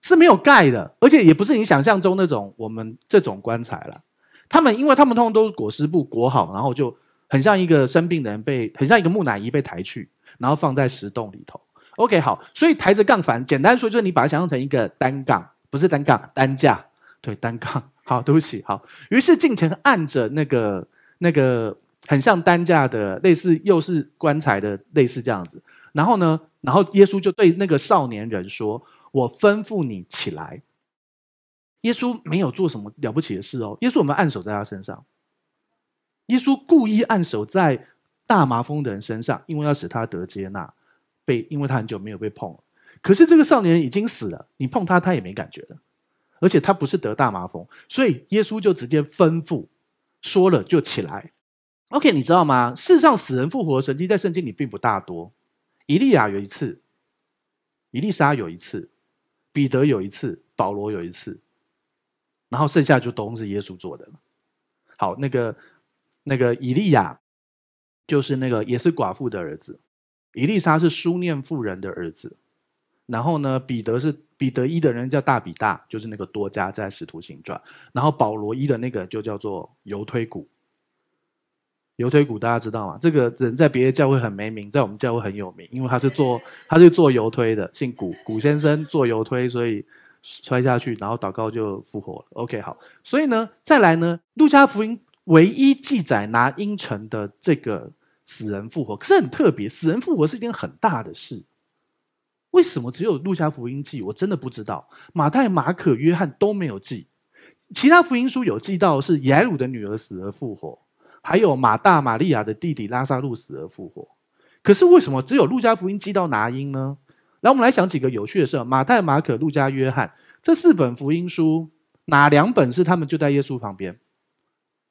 是没有盖的，而且也不是你想象中那种我们这种棺材了。他们因为他们通常都是裹尸布裹好，然后就很像一个生病的人被，很像一个木乃伊被抬去，然后放在石洞里头。OK，好，所以抬着杠反，简单说就是你把它想象成一个单杠，不是单杠，单架，对，单杠。好，对不起，好。于是进前按着那个那个很像担架的，类似又是棺材的，类似这样子。然后呢，然后耶稣就对那个少年人说：“我吩咐你起来。”耶稣没有做什么了不起的事哦，耶稣我们按手在他身上，耶稣故意按手在大麻风的人身上，因为要使他得接纳。被，因为他很久没有被碰了，可是这个少年人已经死了，你碰他他也没感觉了，而且他不是得大麻风，所以耶稣就直接吩咐，说了就起来。OK，你知道吗？世上死人复活的神迹在圣经里并不大多。以利亚有一次，以丽莎有一次，彼得有一次，保罗有一次，然后剩下就都是耶稣做的。好，那个那个以利亚就是那个也是寡妇的儿子。伊丽莎是书念妇人的儿子，然后呢，彼得是彼得一的人叫大比大，就是那个多加在使徒行传。然后保罗一的那个就叫做尤推古，尤推古大家知道吗？这个人在别的教会很没名，在我们教会很有名，因为他是做他是做油推的，姓古古先生做油推，所以摔下去，然后祷告就复活了。OK，好，所以呢，再来呢，路加福音唯一记载拿阴城的这个。死人复活可是很特别，死人复活是一件很大的事。为什么只有路加福音记？我真的不知道，马太、马可、约翰都没有记。其他福音书有记到是耶鲁的女儿死而复活，还有马大、玛利亚的弟弟拉萨路死而复活。可是为什么只有路加福音记到拿因呢？来，我们来想几个有趣的事：马太、马可、路加、约翰这四本福音书，哪两本是他们就在耶稣旁边？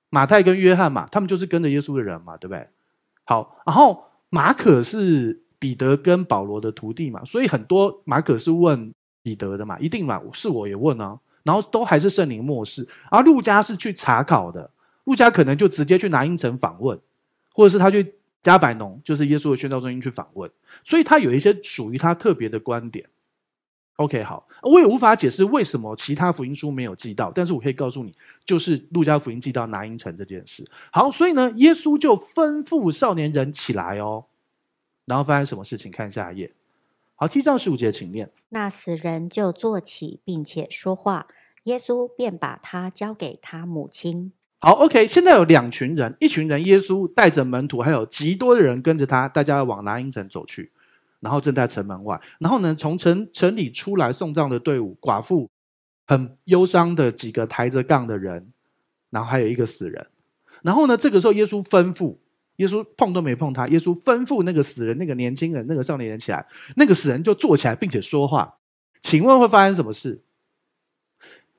马太跟约翰嘛，他们就是跟着耶稣的人嘛，对不对？好，然后马可是彼得跟保罗的徒弟嘛，所以很多马可是问彼得的嘛，一定嘛，是我也问啊，然后都还是圣灵漠视，而路加是去查考的，路加可能就直接去拿因城访问，或者是他去加百农，就是耶稣的宣教中心去访问，所以他有一些属于他特别的观点。OK，好，我也无法解释为什么其他福音书没有记到，但是我可以告诉你，就是路加福音记到拿因城这件事。好，所以呢，耶稣就吩咐少年人起来哦，然后发生什么事情？看下一页。好，七章十五节，请念。那死人就坐起，并且说话。耶稣便把他交给他母亲。好，OK，现在有两群人，一群人耶稣带着门徒，还有极多的人跟着他，大家往拿因城走去。然后正在城门外，然后呢，从城城里出来送葬的队伍，寡妇很忧伤的几个抬着杠的人，然后还有一个死人，然后呢，这个时候耶稣吩咐，耶稣碰都没碰他，耶稣吩咐那个死人、那个年轻人、那个少年人起来，那个死人就坐起来并且说话，请问会发生什么事？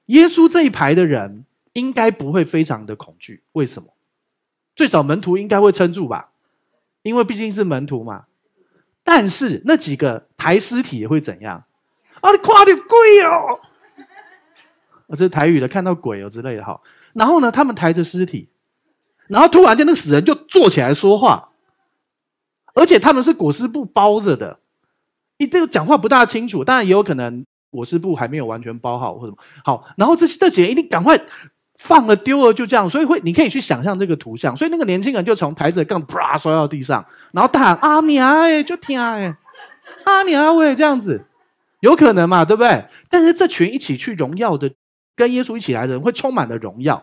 耶稣这一排的人应该不会非常的恐惧，为什么？最少门徒应该会撑住吧，因为毕竟是门徒嘛。但是那几个抬尸体会怎样？啊，你快点跪哦！这是台语的，看到鬼哦之类的哈。然后呢，他们抬着尸体，然后突然间那个死人就坐起来说话，而且他们是裹尸布包着的，你这个讲话不大清楚，当然也有可能裹尸布还没有完全包好或什么。好，然后这这几人一定赶快。放了丢了就这样，所以会你可以去想象这个图像。所以那个年轻人就从子的杠啪摔到地上，然后大喊：“阿娘哎，就听哎，[laughs] 阿娘喂，这样子有可能嘛，对不对？”但是这群一起去荣耀的、跟耶稣一起来的人，会充满了荣耀。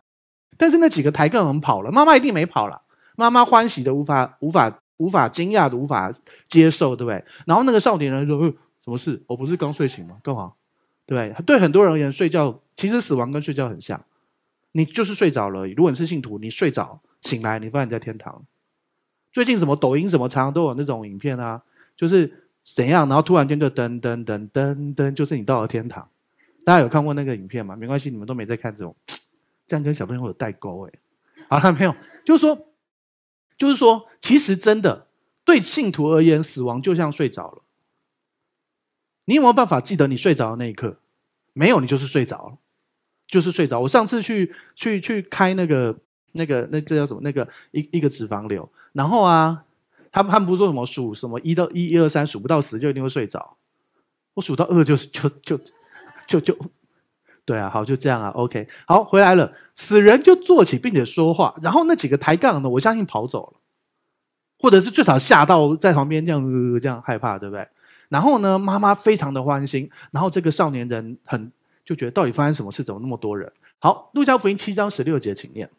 但是那几个抬杠人跑了，妈妈一定没跑了。妈妈欢喜的无法、无法、无法惊讶的无法接受，对不对？然后那个少年人说：“什么事？我不是刚睡醒吗？干好。对？”对很多人而言，睡觉其实死亡跟睡觉很像。你就是睡着了。如果你是信徒，你睡着醒来，你发现你在天堂。最近什么抖音什么常都有那种影片啊，就是怎样，然后突然间就噔噔噔噔噔，就是你到了天堂。大家有看过那个影片吗？没关系，你们都没在看这种，这样跟小朋友有代沟哎。了，没有，就是说，就是说，其实真的对信徒而言，死亡就像睡着了。你有没有办法记得你睡着的那一刻？没有，你就是睡着了。就是睡着。我上次去去去开那个那个那这叫什么？那个一一个脂肪瘤。然后啊，他们他们不说什么数什么一到一一二三，数不到十就一定会睡着。我数到二就就就就就对啊，好就这样啊。OK，好回来了，死人就坐起并且说话，然后那几个抬杠的，我相信跑走了，或者是最少吓到在旁边这样这样害怕，对不对？然后呢，妈妈非常的欢心，然后这个少年人很。就觉得到底发生什么事？怎么那么多人？好，路加福音七章十六节，请念。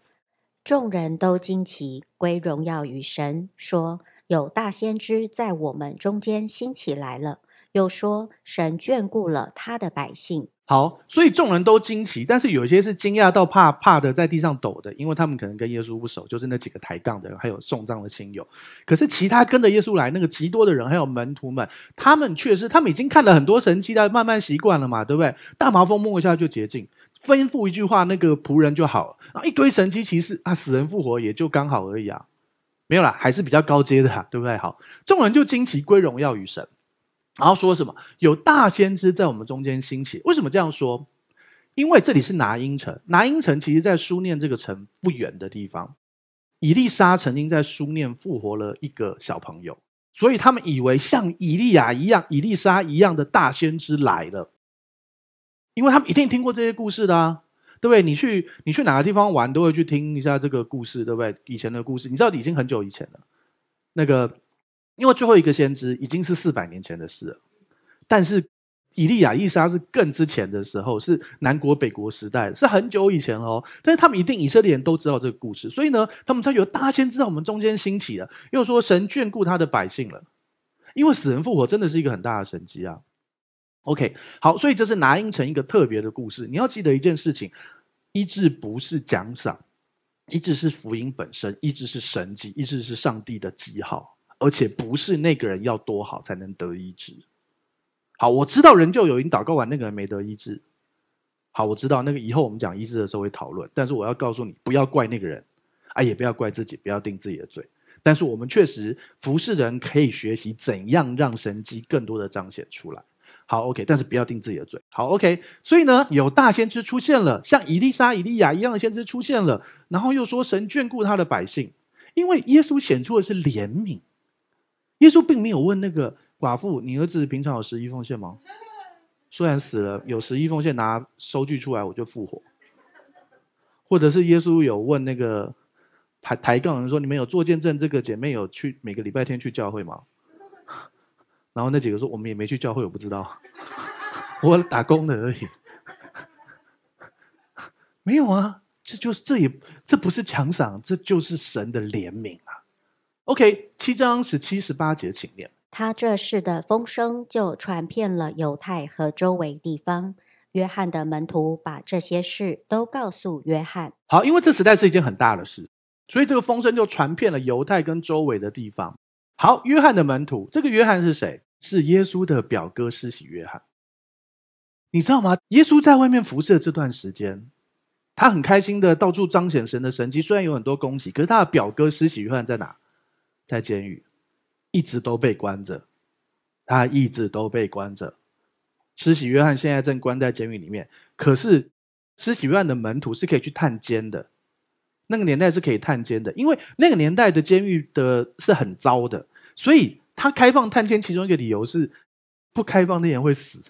众人都惊奇，归荣耀于神，说：“有大先知在我们中间兴起来了。”又说：“神眷顾了他的百姓。”好，所以众人都惊奇，但是有些是惊讶到怕怕的，在地上抖的，因为他们可能跟耶稣不熟，就是那几个抬杠的，人，还有送葬的亲友。可是其他跟着耶稣来那个极多的人，还有门徒们，他们却是他们已经看了很多神迹他慢慢习惯了嘛，对不对？大麻风摸一下就洁净，吩咐一句话那个仆人就好了，一堆神奇其实啊，死人复活也就刚好而已啊，没有啦，还是比较高阶的，对不对？好，众人就惊奇归荣耀与神。然后说什么有大先知在我们中间兴起？为什么这样说？因为这里是拿因城，拿因城其实在苏念这个城不远的地方。伊丽莎曾经在苏念复活了一个小朋友，所以他们以为像伊利亚一样、伊丽莎一样的大先知来了，因为他们一定听过这些故事的，对不对？你去你去哪个地方玩，都会去听一下这个故事，对不对？以前的故事，你知道已经很久以前了，那个。因为最后一个先知已经是四百年前的事了，但是以利亚、伊莎是更之前的时候，是南国、北国时代，是很久以前哦。但是他们一定以色列人都知道这个故事，所以呢，他们才有大先知在我们中间兴起了。又说神眷顾他的百姓了，因为死人复活真的是一个很大的神迹啊。OK，好，所以这是拿因城一个特别的故事。你要记得一件事情：医治不是奖赏，医治是福音本身，医治是神迹，医治是上帝的记号。而且不是那个人要多好才能得医治。好，我知道人就有祷告完那个人没得医治。好，我知道那个以后我们讲医治的时候会讨论。但是我要告诉你，不要怪那个人，啊，也不要怪自己，不要定自己的罪。但是我们确实服侍人可以学习怎样让神迹更多的彰显出来。好，OK。但是不要定自己的罪。好，OK。所以呢，有大先知出现了，像以利沙、以利亚一样的先知出现了，然后又说神眷顾他的百姓，因为耶稣显出的是怜悯。耶稣并没有问那个寡妇：“你儿子平常有十一奉献吗？” [laughs] 虽然死了，有十一奉献，拿收据出来，我就复活。或者是耶稣有问那个抬抬杠人说：“你们有做见证？这个姐妹有去每个礼拜天去教会吗？”然后那几个说：“我们也没去教会，我不知道，[laughs] 我打工的而已。”没有啊，这就是这也这不是强赏，这就是神的怜悯。OK，七章十七十八节，请念。他这事的风声就传遍了犹太和周围地方。约翰的门徒把这些事都告诉约翰。好，因为这实在是一件很大的事，所以这个风声就传遍了犹太跟周围的地方。好，约翰的门徒，这个约翰是谁？是耶稣的表哥施洗约翰。你知道吗？耶稣在外面服侍这段时间，他很开心的到处彰显神的神迹，虽然有很多恭喜，可是他的表哥施洗约翰在哪？在监狱一直都被关着，他一直都被关着。施洗约翰现在正关在监狱里面，可是施洗约翰的门徒是可以去探监的。那个年代是可以探监的，因为那个年代的监狱的是很糟的，所以他开放探监。其中一个理由是，不开放的人会死。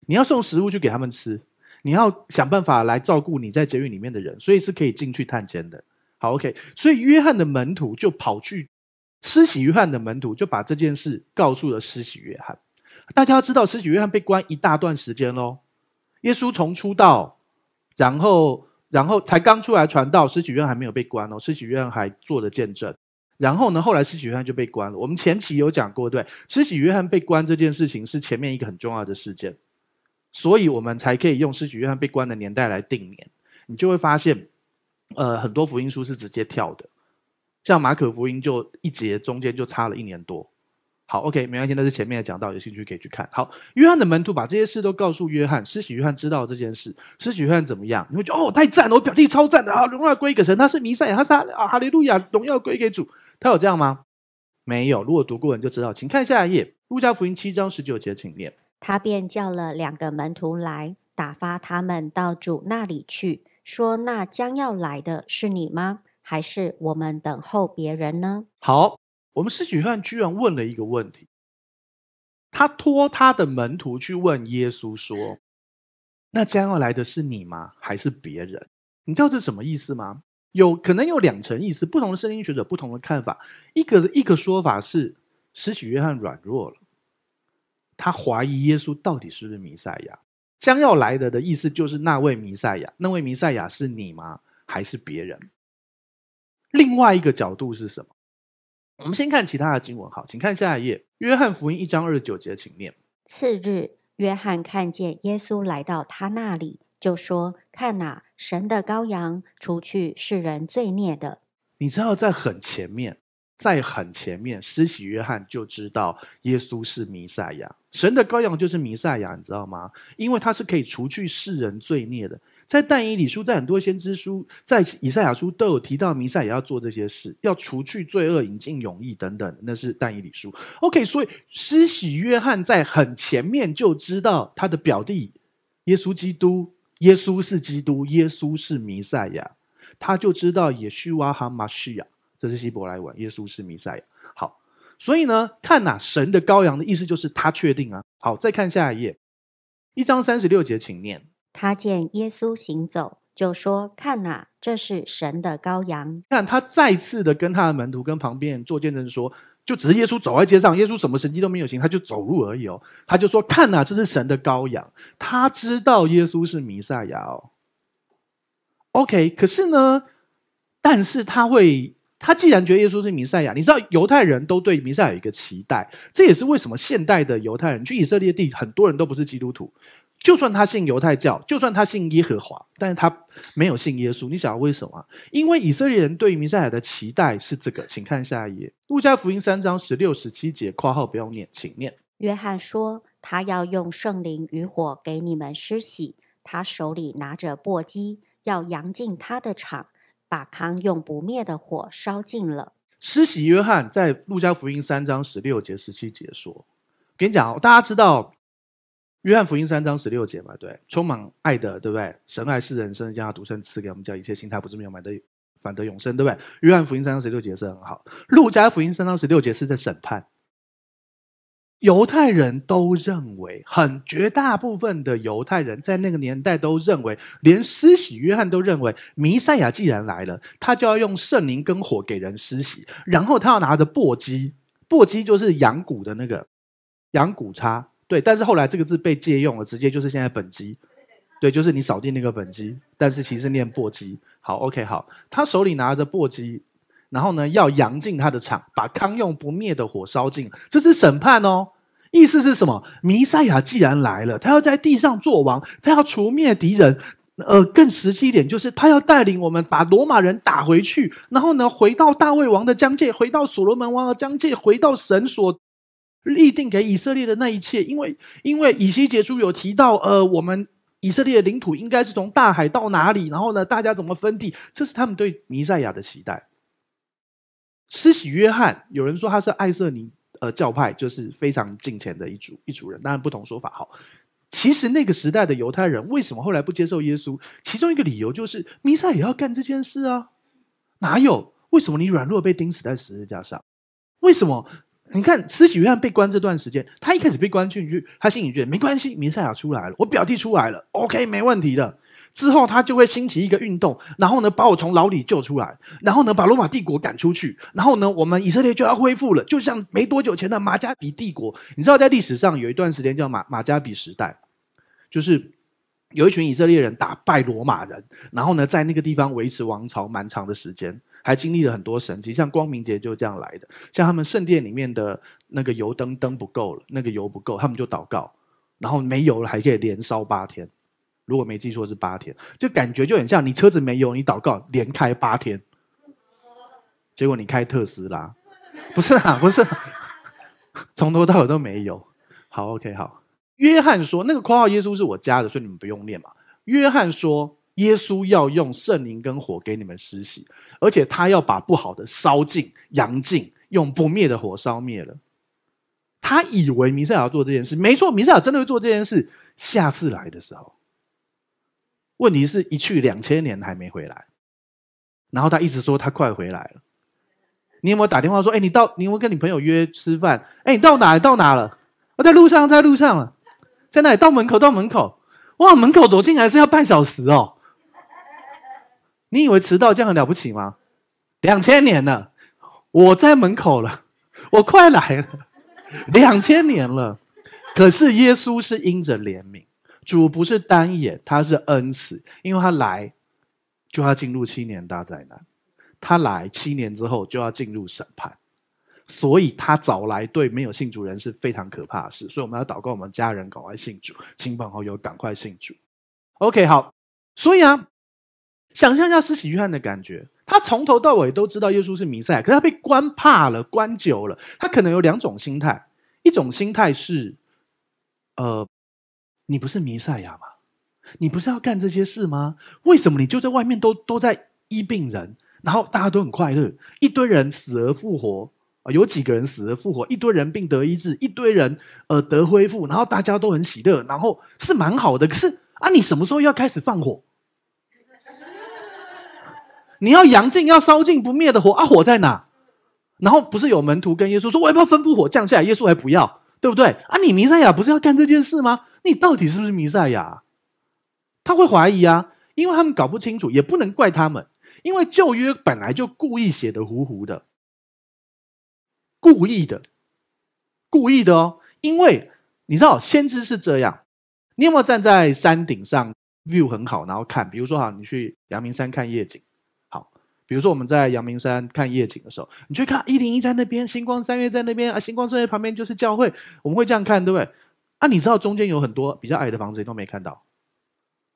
你要送食物去给他们吃，你要想办法来照顾你在监狱里面的人，所以是可以进去探监的。好，OK。所以约翰的门徒就跑去。施洗约翰的门徒就把这件事告诉了施洗约翰。大家要知道，施洗约翰被关一大段时间喽。耶稣从出道，然后，然后才刚出来传道，施洗约翰还没有被关哦。施洗约翰还做了见证。然后呢，后来施洗约翰就被关了。我们前期有讲过，对，施洗约翰被关这件事情是前面一个很重要的事件，所以我们才可以用施洗约翰被关的年代来定年。你就会发现，呃，很多福音书是直接跳的。像马可福音就一节中间就差了一年多，好，OK，没关系，那是前面讲到，有兴趣可以去看。好，约翰的门徒把这些事都告诉约翰，使许约翰知道这件事。使许约翰怎么样？你会觉得哦，太赞了，我表弟超赞的啊，荣耀归给神，他是弥赛亚，他是啊，哈利路亚，荣耀归给主。他有这样吗？没有。如果读过你就知道，请看下一页，路加福音七章十九节，请念。他便叫了两个门徒来，打发他们到主那里去，说：那将要来的是你吗？还是我们等候别人呢？好，我们施洗约翰居然问了一个问题，他托他的门徒去问耶稣说：“那将要来的是你吗？还是别人？”你知道这什么意思吗？有可能有两层意思，不同的圣经学者不同的看法。一个一个说法是，施洗约翰软弱了，他怀疑耶稣到底是不是弥赛亚。将要来的的意思就是那位弥赛亚，那位弥赛亚是你吗？还是别人？另外一个角度是什么？我们先看其他的经文，好，请看下一页，《约翰福音》一章二十九节，请念。次日，约翰看见耶稣来到他那里，就说：“看哪，神的羔羊，除去世人罪孽的。”你知道，在很前面，在很前面，施洗约翰就知道耶稣是弥赛亚，神的羔羊就是弥赛亚，你知道吗？因为他是可以除去世人罪孽的。在但以理书，在很多先知书，在以赛亚书都有提到弥赛也要做这些事，要除去罪恶，引进永义等等。那是但以理书。OK，所以施洗约翰在很前面就知道他的表弟耶稣基督，耶稣是基督，耶稣是弥赛亚，他就知道耶稣瓦哈马西亚，这是希伯来文，耶稣是弥赛亚。好，所以呢，看呐，神的羔羊的意思就是他确定啊。好，再看下一页，一章三十六节，请念。他见耶稣行走，就说：“看哪，这是神的羔羊。”那他再次的跟他的门徒、跟旁边人做见证说：“就只是耶稣走在街上，耶稣什么神迹都没有行，他就走路而已哦。”他就说：“看哪，这是神的羔羊。”他知道耶稣是弥赛亚哦。OK，可是呢，但是他会，他既然觉得耶稣是弥赛亚，你知道犹太人都对弥赛亚有一个期待，这也是为什么现代的犹太人去以色列地，很多人都不是基督徒。就算他信犹太教，就算他信耶和华，但是他没有信耶稣。你想要为什么？因为以色列人对于弥赛亚的期待是这个。请看下一页，《路加福音》三章十六、十七节，括号不要念，请念。约翰说：“他要用圣灵与火给你们施洗，他手里拿着簸箕，要扬进他的场，把糠用不灭的火烧尽了。”施洗约翰在《路加福音》三章十六节、十七节说：“跟你讲，大家知道。”约翰福音三章十六节嘛，对，充满爱的，对不对？神爱是人生，将他独生赐给我们，叫一切心态不是没有，反得反得永生，对不对？约翰福音三章十六节是很好。路加福音三章十六节是在审判。犹太人都认为，很绝大部分的犹太人在那个年代都认为，连施洗约翰都认为，弥赛亚既然来了，他就要用圣灵跟火给人施洗，然后他要拿着簸箕，簸箕就是羊骨的那个羊骨叉。对，但是后来这个字被借用了，直接就是现在本机。对，就是你扫地那个本机，但是其实念簸箕。好，OK，好。他手里拿着簸箕，然后呢要扬进他的场，把康用不灭的火烧尽。这是审判哦。意思是什么？弥赛亚既然来了，他要在地上做王，他要除灭敌人。呃，更实际一点就是他要带领我们把罗马人打回去，然后呢回到大卫王的疆界，回到所罗门王的疆界，回到神所。立定给以色列的那一切，因为因为以西结书有提到，呃，我们以色列的领土应该是从大海到哪里？然后呢，大家怎么分地？这是他们对弥赛亚的期待。施洗约翰，有人说他是艾色尼，呃，教派就是非常近前的一组一组人，当然不同说法。哈。其实那个时代的犹太人为什么后来不接受耶稣？其中一个理由就是弥赛也要干这件事啊？哪有？为什么你软弱被钉死在十字架上？为什么？你看，慈禧太后被关这段时间，他一开始被关进去，他心里觉得没关系，弥赛亚出来了，我表弟出来了，OK，没问题的。之后他就会兴起一个运动，然后呢把我从牢里救出来，然后呢把罗马帝国赶出去，然后呢我们以色列就要恢复了，就像没多久前的马加比帝国。你知道，在历史上有一段时间叫马马加比时代，就是有一群以色列人打败罗马人，然后呢在那个地方维持王朝蛮长的时间。还经历了很多神奇，像光明节就是这样来的。像他们圣殿里面的那个油灯灯不够了，那个油不够，他们就祷告，然后没油了还可以连烧八天，如果没记错是八天，就感觉就很像你车子没油，你祷告连开八天，结果你开特斯拉，不是啊，不是，从头到尾都没有。好，OK，好。约翰说，那个括号耶稣是我加的，所以你们不用念嘛。约翰说。耶稣要用圣灵跟火给你们施洗，而且他要把不好的烧尽、扬尽，用不灭的火烧灭了。他以为弥赛亚要做这件事，没错，弥赛亚真的会做这件事。下次来的时候，问题是一去两千年还没回来，然后他一直说他快回来了。你有没有打电话说：“哎，你到……你有有跟你朋友约吃饭？哎，你到哪？到哪了？我在路上，在路上了，在里到门口，到门口！哇，门口走进来是要半小时哦。”你以为迟到这样很了不起吗？两千年了，我在门口了，我快来了。两千年了，可是耶稣是因着怜悯，主不是单眼，他是恩慈，因为他来，就他进入七年，大灾难，他来七年之后就要进入审判，所以他早来对没有信主人是非常可怕的事。所以我们要祷告，我们家人赶快信主，亲朋好友赶快信主。OK，好，所以啊。想象一下施洗约翰的感觉，他从头到尾都知道耶稣是弥赛亚，可是他被关怕了，关久了，他可能有两种心态。一种心态是，呃，你不是弥赛亚吗？你不是要干这些事吗？为什么你就在外面都都在医病人，然后大家都很快乐，一堆人死而复活有几个人死而复活，一堆人病得医治，一堆人呃得恢复，然后大家都很喜乐，然后是蛮好的。可是啊，你什么时候要开始放火？你要扬尽，要烧尽不灭的火啊！火在哪？然后不是有门徒跟耶稣说：“我要不要吩咐火降下来？”耶稣还不要，对不对？啊，你弥赛亚不是要干这件事吗？你到底是不是弥赛亚？他会怀疑啊，因为他们搞不清楚，也不能怪他们，因为旧约本来就故意写的糊糊的，故意的，故意的哦。因为你知道，先知是这样。你有没有站在山顶上 view 很好，然后看？比如说哈，你去阳明山看夜景。比如说我们在阳明山看夜景的时候，你去看一零一在那边，星光三月在那边啊，星光三月旁边就是教会，我们会这样看，对不对？啊，你知道中间有很多比较矮的房子，你都没看到，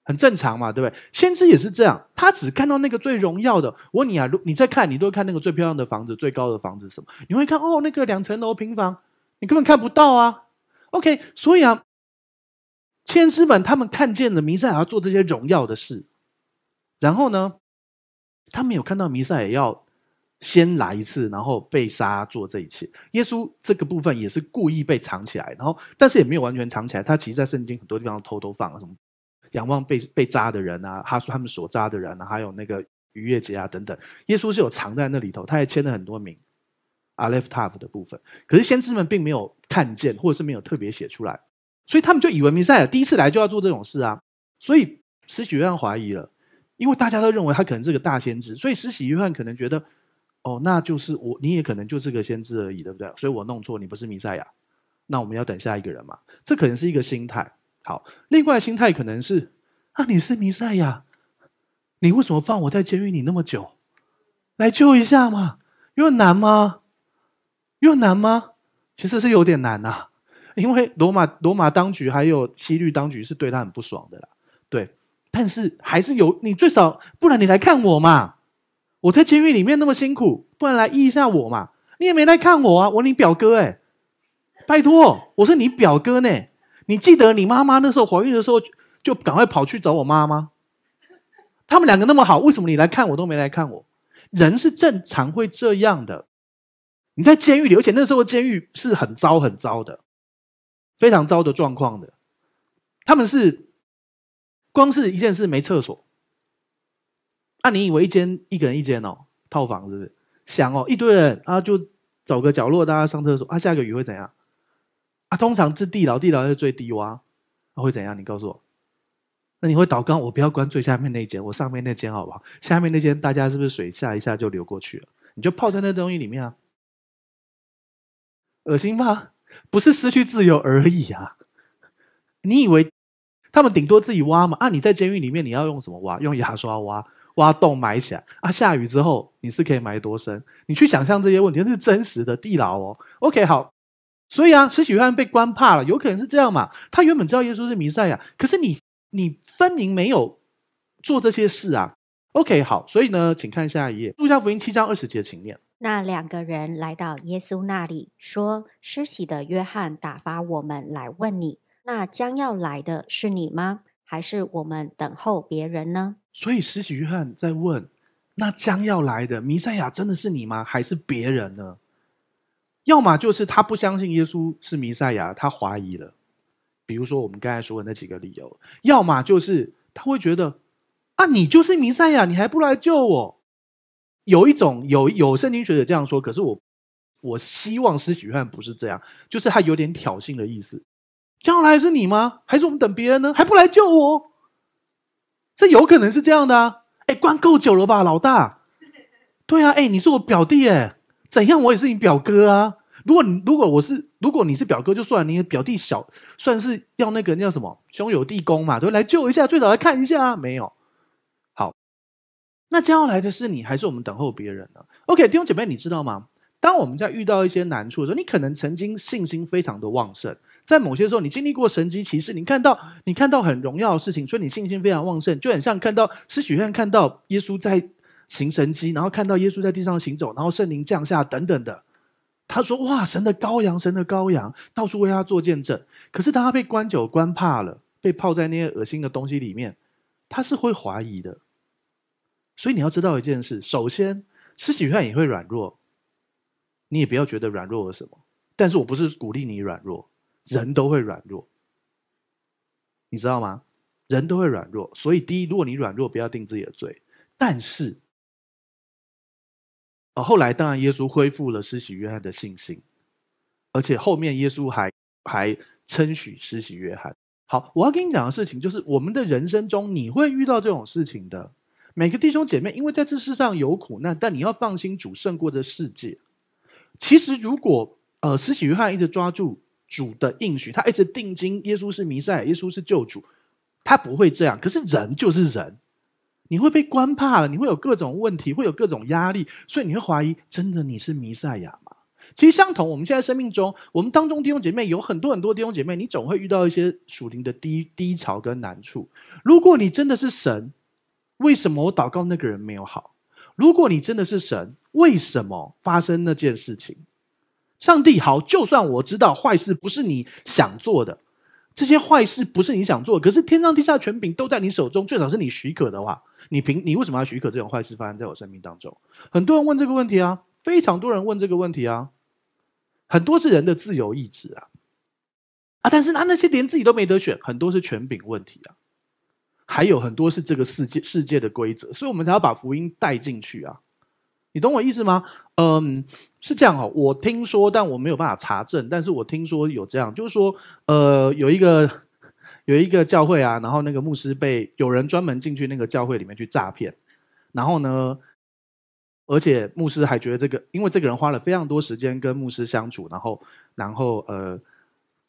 很正常嘛，对不对？先知也是这样，他只看到那个最荣耀的。我问你啊，你在看，你都看那个最漂亮的房子、最高的房子什么？你会看哦，那个两层楼平房，你根本看不到啊。OK，所以啊，先知们他们看见了弥赛亚做这些荣耀的事，然后呢？他没有看到弥赛亚要先来一次，然后被杀做这一切。耶稣这个部分也是故意被藏起来，然后但是也没有完全藏起来。他其实在圣经很多地方偷偷放，什么仰望被被扎的人啊，哈，他们所扎的人啊，还有那个逾越节啊等等。耶稣是有藏在那里头，他还签了很多名阿勒 e 的部分。可是先知们并没有看见，或者是没有特别写出来，所以他们就以为弥赛亚第一次来就要做这种事啊，所以使许多人怀疑了。因为大家都认为他可能是个大先知，所以十禧约翰可能觉得，哦，那就是我，你也可能就是个先知而已，对不对？所以我弄错，你不是弥赛亚，那我们要等下一个人嘛？这可能是一个心态。好，另外心态可能是，啊，你是弥赛亚，你为什么放我在监狱里那么久？来救一下嘛？又难吗？又难吗？其实是有点难呐，因为罗马罗马当局还有西律当局是对他很不爽的啦，对。但是还是有你最少，不然你来看我嘛？我在监狱里面那么辛苦，不然来医一下我嘛？你也没来看我啊？我你表哥哎，拜托，我是你表哥呢。你记得你妈妈那时候怀孕的时候，就赶快跑去找我妈吗？他们两个那么好，为什么你来看我都没来看我？人是正常会这样的。你在监狱里，而且那时候监狱是很糟很糟的，非常糟的状况的。他们是。光是一件事没厕所，那你以为一间一个人一间哦，套房是不是？想哦，一堆人啊，就找个角落大家上厕所啊，下个雨会怎样？啊，通常是地牢，地牢是最低洼，会怎样？你告诉我，那你会倒缸？我不要关最下面那间，我上面那间好不好？下面那间大家是不是水下一下就流过去了？你就泡在那东西里面啊？恶心吗？不是失去自由而已啊？你以为？他们顶多自己挖嘛啊！你在监狱里面，你要用什么挖？用牙刷挖，挖洞埋起来啊！下雨之后，你是可以埋多深？你去想象这些问题，是真实的地牢哦。OK，好，所以啊，施喜约翰被关怕了，有可能是这样嘛？他原本知道耶稣是弥赛亚，可是你你分明没有做这些事啊。OK，好，所以呢，请看下一页，《路加福音》七章二十节，请念。那两个人来到耶稣那里，说：“施洗的约翰打发我们来问你。”那将要来的是你吗？还是我们等候别人呢？所以施洗约翰在问：那将要来的弥赛亚真的是你吗？还是别人呢？要么就是他不相信耶稣是弥赛亚，他怀疑了。比如说我们刚才说的那几个理由；要么就是他会觉得：啊，你就是弥赛亚，你还不来救我？有一种有有圣经学者这样说，可是我我希望施洗约翰不是这样，就是他有点挑衅的意思。将来是你吗？还是我们等别人呢？还不来救我？这有可能是这样的啊！哎，关够久了吧，老大？对啊，哎，你是我表弟哎，怎样？我也是你表哥啊。如果你如果我是，如果你是表哥就算了，你表弟小，算是要那个叫什么？兄友弟恭嘛，对，来救一下，最早来看一下啊。没有。好，那将来的是你还是我们等候别人呢？OK，弟兄姐妹，你知道吗？当我们在遇到一些难处的时候，你可能曾经信心非常的旺盛。在某些时候，你经历过神迹骑士，你看到你看到很荣耀的事情，所以你信心非常旺盛，就很像看到施许愿看到耶稣在行神迹，然后看到耶稣在地上行走，然后圣灵降下等等的。他说：“哇，神的羔羊，神的羔羊，到处为他做见证。”可是当他被关久关怕了，被泡在那些恶心的东西里面，他是会怀疑的。所以你要知道一件事：首先，施洗约也会软弱，你也不要觉得软弱了什么。但是我不是鼓励你软弱。人都会软弱，你知道吗？人都会软弱，所以第一，如果你软弱，不要定自己的罪。但是，呃，后来当然耶稣恢复了施洗约翰的信心，而且后面耶稣还还称许施洗约翰。好，我要跟你讲的事情就是，我们的人生中你会遇到这种事情的。每个弟兄姐妹，因为在这世上有苦难，但你要放心，主胜过这世界。其实，如果呃，施洗约翰一直抓住。主的应许，他一直定睛，耶稣是弥赛亚，耶稣是救主，他不会这样。可是人就是人，你会被关怕了，你会有各种问题，会有各种压力，所以你会怀疑：真的你是弥赛亚吗？其实相同，我们现在生命中，我们当中弟兄姐妹有很多很多弟兄姐妹，你总会遇到一些属灵的低低潮跟难处。如果你真的是神，为什么我祷告那个人没有好？如果你真的是神，为什么发生那件事情？上帝好，就算我知道坏事不是你想做的，这些坏事不是你想做，可是天上地下全权柄都在你手中，最少是你许可的话，你凭你为什么要许可这种坏事发生在我生命当中？很多人问这个问题啊，非常多人问这个问题啊，很多是人的自由意志啊，啊，但是他那些连自己都没得选，很多是权柄问题啊，还有很多是这个世界世界的规则，所以我们才要把福音带进去啊。你懂我意思吗？嗯，是这样哦。我听说，但我没有办法查证。但是我听说有这样，就是说，呃，有一个有一个教会啊，然后那个牧师被有人专门进去那个教会里面去诈骗，然后呢，而且牧师还觉得这个，因为这个人花了非常多时间跟牧师相处，然后，然后呃，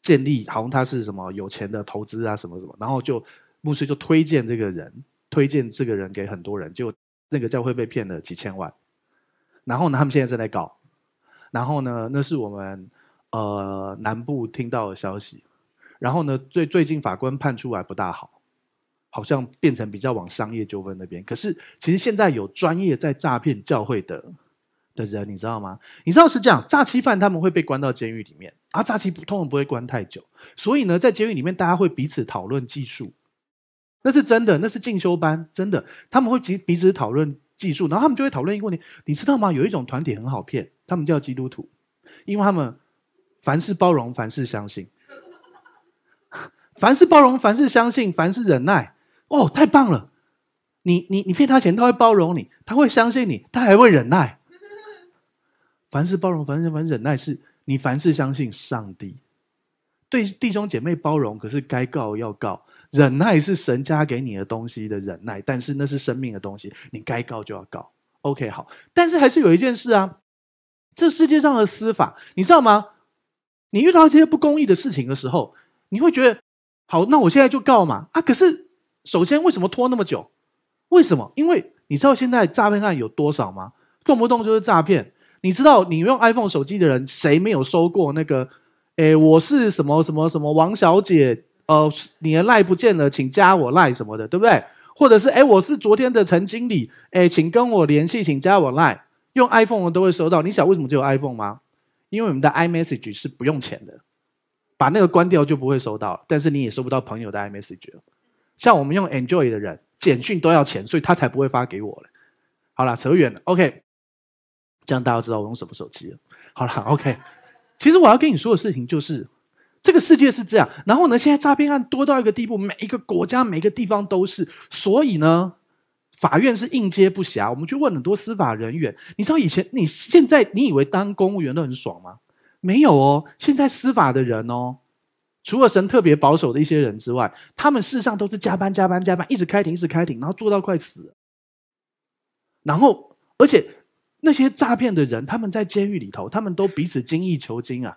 建立好像他是什么有钱的投资啊，什么什么，然后就牧师就推荐这个人，推荐这个人给很多人，就那个教会被骗了几千万。然后呢，他们现在正在搞。然后呢，那是我们呃南部听到的消息。然后呢，最最近法官判出来不大好，好像变成比较往商业纠纷那边。可是，其实现在有专业在诈骗教会的的人，你知道吗？你知道是这样，诈欺犯他们会被关到监狱里面啊，诈欺通常不会关太久。所以呢，在监狱里面，大家会彼此讨论技术，那是真的，那是进修班，真的，他们会几彼此讨论。技术，然后他们就会讨论一个问题，你知道吗？有一种团体很好骗，他们叫基督徒，因为他们凡事包容，凡事相信，[laughs] 凡事包容，凡事相信，凡事忍耐。哦，太棒了！你你你骗他钱，他会包容你，他会相信你，他还会忍耐。凡事包容，凡事忍耐，是你凡事相信上帝。对弟兄姐妹包容，可是该告要告。忍耐是神加给你的东西的忍耐，但是那是生命的东西，你该告就要告。OK，好。但是还是有一件事啊，这世界上的司法，你知道吗？你遇到这些不公义的事情的时候，你会觉得，好，那我现在就告嘛。啊，可是首先为什么拖那么久？为什么？因为你知道现在诈骗案有多少吗？动不动就是诈骗。你知道你用 iPhone 手机的人，谁没有收过那个？诶，我是什么什么什么王小姐？呃，你的赖不见了，请加我赖什么的，对不对？或者是哎，我是昨天的陈经理，哎，请跟我联系，请加我赖。用 iPhone 的都会收到，你想为什么只有 iPhone 吗？因为我们的 iMessage 是不用钱的，把那个关掉就不会收到，但是你也收不到朋友的 iMessage 了。像我们用 Enjoy 的人，简讯都要钱，所以他才不会发给我了。好了，扯远了。OK，这样大家知道我用什么手机了。好了，OK。其实我要跟你说的事情就是。这个世界是这样，然后呢？现在诈骗案多到一个地步，每一个国家、每个地方都是。所以呢，法院是应接不暇。我们去问很多司法人员，你知道以前，你现在你以为当公务员都很爽吗？没有哦。现在司法的人哦，除了神特别保守的一些人之外，他们事实上都是加班、加班、加班，一直开庭、一直开庭，然后做到快死。然后，而且那些诈骗的人，他们在监狱里头，他们都彼此精益求精啊。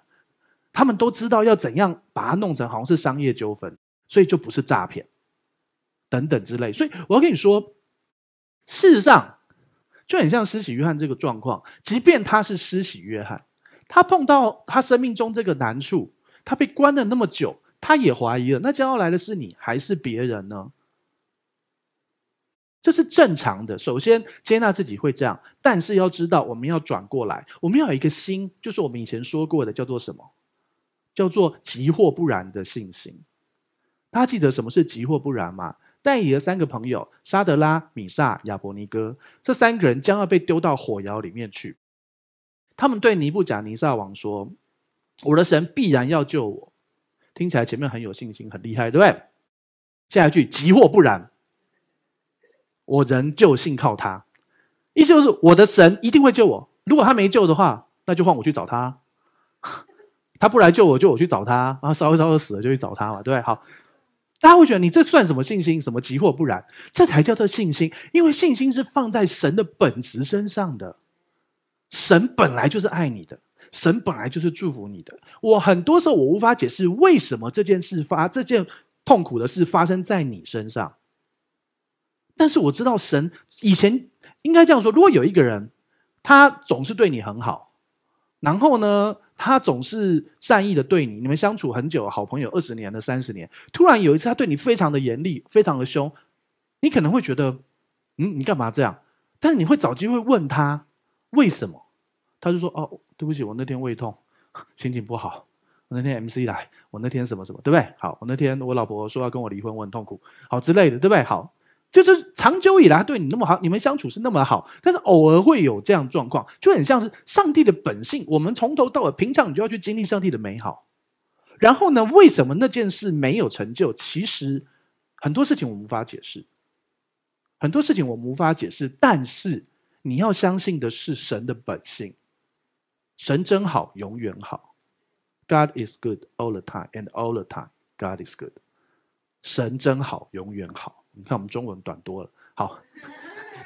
他们都知道要怎样把它弄成好像是商业纠纷，所以就不是诈骗，等等之类。所以我要跟你说，事实上就很像施洗约翰这个状况。即便他是施洗约翰，他碰到他生命中这个难处，他被关了那么久，他也怀疑了。那将要来的是你还是别人呢？这是正常的。首先接纳自己会这样，但是要知道，我们要转过来，我们要有一个心，就是我们以前说过的叫做什么？叫做“急祸不然”的信心。大家记得什么是“急祸不然”吗？戴以的三个朋友沙德拉、米萨、亚伯尼哥，这三个人将要被丢到火窑里面去。他们对尼布甲尼撒王说：“我的神必然要救我。”听起来前面很有信心，很厉害，对不对？下一句“急祸不然”，我仍旧信靠他。意思就是我的神一定会救我。如果他没救的话，那就换我去找他。他不来救我，就我去找他后稍微稍微死了就去找他嘛，对好，大家会觉得你这算什么信心？什么急祸不然？这才叫做信心，因为信心是放在神的本质身上的。神本来就是爱你的，神本来就是祝福你的。我很多时候我无法解释为什么这件事发这件痛苦的事发生在你身上，但是我知道神以前应该这样说：如果有一个人他总是对你很好，然后呢？他总是善意的对你，你们相处很久，好朋友二十年的三十年，突然有一次他对你非常的严厉，非常的凶，你可能会觉得，嗯，你干嘛这样？但是你会找机会问他为什么？他就说，哦，对不起，我那天胃痛，[laughs] 心情不好，我那天 M C 来，我那天什么什么，对不对？好，我那天我老婆说要跟我离婚，我很痛苦，好之类的，对不对？好。就是长久以来对你那么好，你们相处是那么好，但是偶尔会有这样状况，就很像是上帝的本性。我们从头到尾，平常你就要去经历上帝的美好。然后呢，为什么那件事没有成就？其实很多事情我们无法解释，很多事情我们无法解释。但是你要相信的是神的本性，神真好，永远好。God is good all the time and all the time. God is good，神真好，永远好。你看我们中文短多了，好，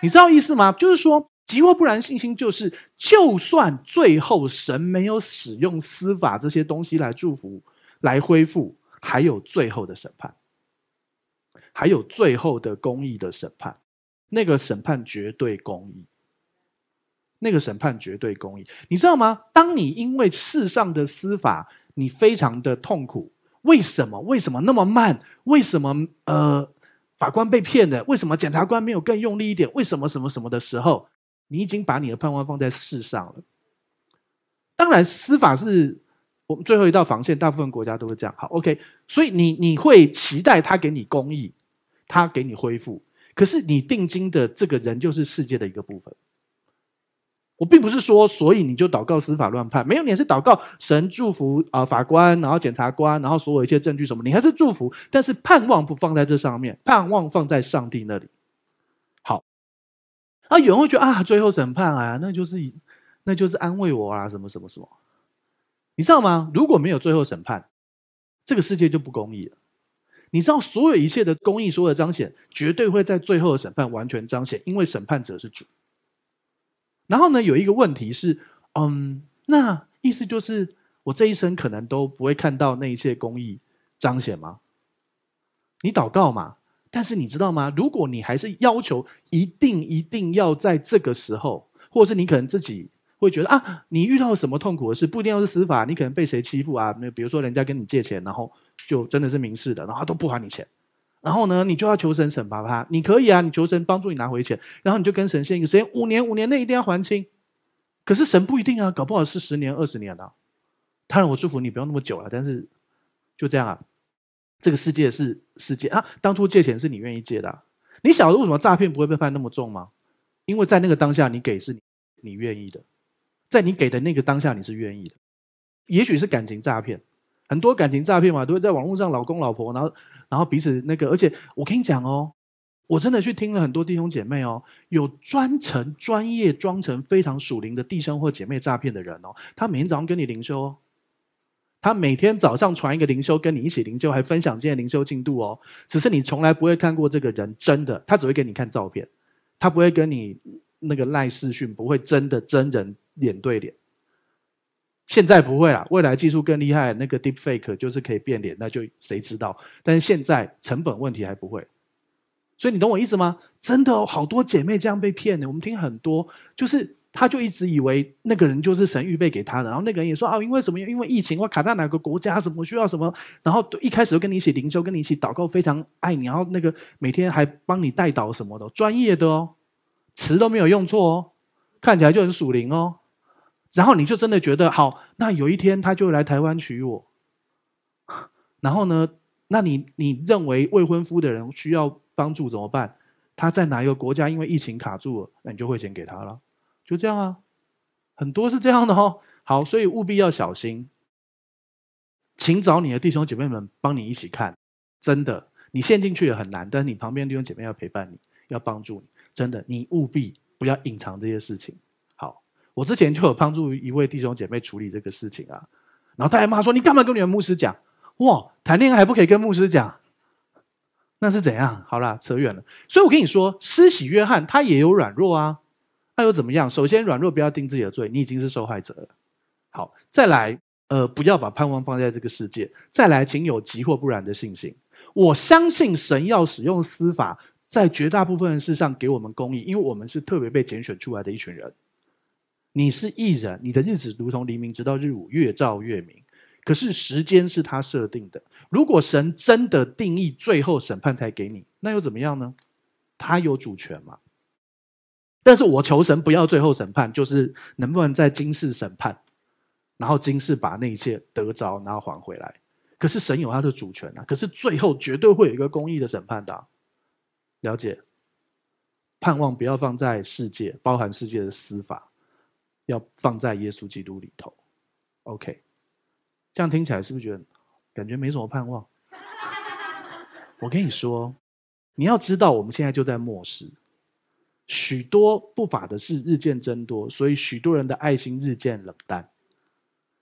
你知道意思吗？就是说，急或不然信心就是，就算最后神没有使用司法这些东西来祝福、来恢复，还有最后的审判，还有最后的公义的审判，那个审判绝对公义，那个审判绝对公义，你知道吗？当你因为世上的司法，你非常的痛苦，为什么？为什么那么慢？为什么？呃。法官被骗了，为什么检察官没有更用力一点？为什么什么什么的时候，你已经把你的盼望放在世上了？当然，司法是我们最后一道防线，大部分国家都是这样。好，OK，所以你你会期待他给你公益，他给你恢复，可是你定金的这个人就是世界的一个部分。我并不是说，所以你就祷告司法乱判，没有，你是祷告神祝福啊，法官，然后检察官，然后所有一切证据什么，你还是祝福，但是盼望不放在这上面，盼望放在上帝那里。好，啊，有人会觉得啊，最后审判啊，那就是，那就是安慰我啊，什么什么什么，你知道吗？如果没有最后审判，这个世界就不公义了。你知道所有一切的公义，所有的彰显，绝对会在最后的审判完全彰显，因为审判者是主。然后呢，有一个问题是，嗯，那意思就是我这一生可能都不会看到那一些公益彰显吗？你祷告嘛，但是你知道吗？如果你还是要求一定一定要在这个时候，或者是你可能自己会觉得啊，你遇到什么痛苦的事，不一定要是死法，你可能被谁欺负啊？那比如说人家跟你借钱，然后就真的是民事的，然后都不还你钱。然后呢，你就要求神惩罚他，你可以啊，你求神帮助你拿回钱，然后你就跟神签一个时间，五年五年内一定要还清。可是神不一定啊，搞不好是十年、二十年啊。他然，我祝福你，不用那么久了。但是就这样啊，这个世界是世界啊。当初借钱是你愿意借的，你晓得为什么诈骗不会被判那么重吗？因为在那个当下，你给是你你愿意的，在你给的那个当下，你是愿意的。也许是感情诈骗，很多感情诈骗嘛，都会在网络上，老公老婆然后。然后彼此那个，而且我跟你讲哦，我真的去听了很多弟兄姐妹哦，有专程专业装成非常属灵的弟兄或姐妹诈骗的人哦，他每天早上跟你灵修哦，他每天早上传一个灵修跟你一起灵修，还分享今天灵修进度哦，只是你从来不会看过这个人真的，他只会给你看照片，他不会跟你那个赖视讯，不会真的真人脸对脸。现在不会啦，未来技术更厉害，那个 deep fake 就是可以变脸，那就谁知道？但是现在成本问题还不会，所以你懂我意思吗？真的好多姐妹这样被骗的，我们听很多，就是他就一直以为那个人就是神预备给他的，然后那个人也说啊，因为什么？因为疫情，我卡在哪个国家，什么需要什么，然后一开始就跟你一起灵修，跟你一起祷告，非常爱你，然后那个每天还帮你带祷什么的，专业的哦，词都没有用错哦，看起来就很属灵哦。然后你就真的觉得好，那有一天他就来台湾娶我。然后呢，那你你认为未婚夫的人需要帮助怎么办？他在哪一个国家因为疫情卡住了，那你就汇钱给他了，就这样啊。很多是这样的哦。好，所以务必要小心，请找你的弟兄姐妹们帮你一起看。真的，你陷进去也很难，但是你旁边弟兄姐妹要陪伴你，要帮助你。真的，你务必不要隐藏这些事情。我之前就有帮助一位弟兄姐妹处理这个事情啊，然后他还骂说：“你干嘛跟你们牧师讲？哇，谈恋爱还不可以跟牧师讲？那是怎样？好啦，扯远了。所以我跟你说，施洗约翰他也有软弱啊，那又怎么样？首先，软弱不要定自己的罪，你已经是受害者了。好，再来，呃，不要把盼望放在这个世界。再来，请有急或不然的信心。我相信神要使用司法在绝大部分的事上给我们公义，因为我们是特别被拣选出来的一群人。”你是艺人，你的日子如同黎明，直到日午，越照越明。可是时间是他设定的。如果神真的定义最后审判才给你，那又怎么样呢？他有主权嘛？但是我求神不要最后审判，就是能不能在今世审判，然后今世把那一切得着，然后还回来。可是神有他的主权啊。可是最后绝对会有一个公义的审判的。了解？盼望不要放在世界，包含世界的司法。要放在耶稣基督里头，OK，这样听起来是不是觉得感觉没什么盼望？[laughs] 我跟你说，你要知道我们现在就在末世，许多不法的事日渐增多，所以许多人的爱心日渐冷淡。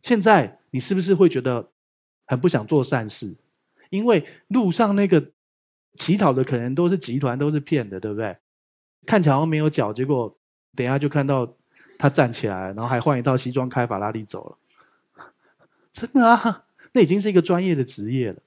现在你是不是会觉得很不想做善事？因为路上那个乞讨的可能都是集团，都是骗的，对不对？看起来好像没有脚，结果等一下就看到。他站起来，然后还换一套西装，开法拉利走了。[laughs] 真的啊，那已经是一个专业的职业了。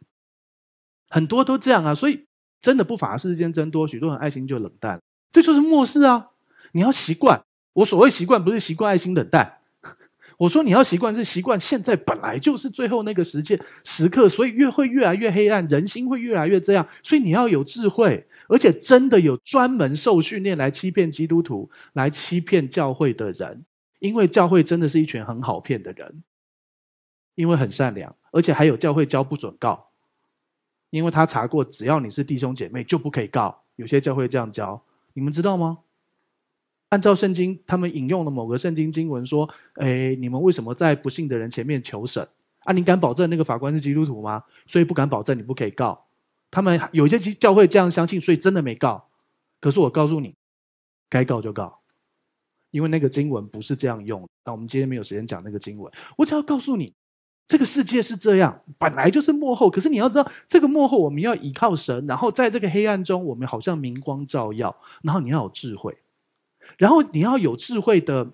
很多都这样啊，所以真的不法事件增多，许多人爱心就冷淡这就是末世啊！你要习惯，我所谓习惯不是习惯爱心冷淡。[laughs] 我说你要习惯是习惯现在本来就是最后那个时间时刻，所以越会越来越黑暗，人心会越来越这样，所以你要有智慧。而且真的有专门受训练来欺骗基督徒、来欺骗教会的人，因为教会真的是一群很好骗的人，因为很善良，而且还有教会教不准告，因为他查过，只要你是弟兄姐妹就不可以告。有些教会这样教，你们知道吗？按照圣经，他们引用了某个圣经经文说：“哎，你们为什么在不信的人前面求审？”啊，你敢保证那个法官是基督徒吗？所以不敢保证你不可以告。他们有些教会这样相信，所以真的没告。可是我告诉你，该告就告，因为那个经文不是这样用。那我们今天没有时间讲那个经文，我只要告诉你，这个世界是这样，本来就是幕后。可是你要知道，这个幕后我们要倚靠神，然后在这个黑暗中，我们好像明光照耀。然后你要有智慧，然后你要有智慧的，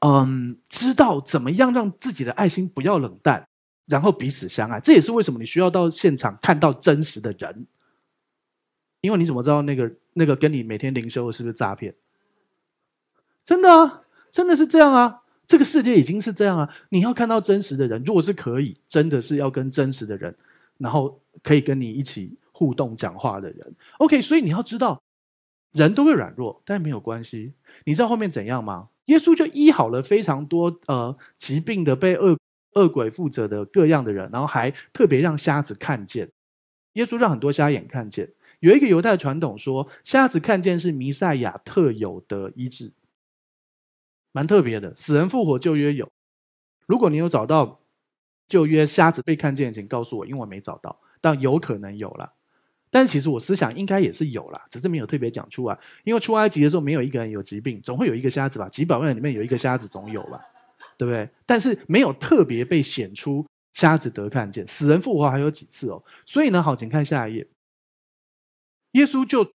嗯，知道怎么样让自己的爱心不要冷淡。然后彼此相爱，这也是为什么你需要到现场看到真实的人，因为你怎么知道那个那个跟你每天灵修的是不是诈骗？真的啊，真的是这样啊，这个世界已经是这样啊。你要看到真实的人，如果是可以，真的是要跟真实的人，然后可以跟你一起互动讲话的人。OK，所以你要知道，人都会软弱，但没有关系。你知道后面怎样吗？耶稣就医好了非常多呃疾病的被恶。恶鬼负责的各样的人，然后还特别让瞎子看见。耶稣让很多瞎眼看见。有一个犹太传统说，瞎子看见是弥赛亚特有的医治，蛮特别的。死人复活，旧约有。如果你有找到旧约瞎子被看见，请告诉我，因为我没找到，但有可能有了。但其实我思想应该也是有了，只是没有特别讲出来。因为出埃及的时候，没有一个人有疾病，总会有一个瞎子吧？几百万里面有一个瞎子，总有吧？对不对？但是没有特别被显出瞎子得看见，死人复活还有几次哦。所以呢，好，请看下一页。耶稣就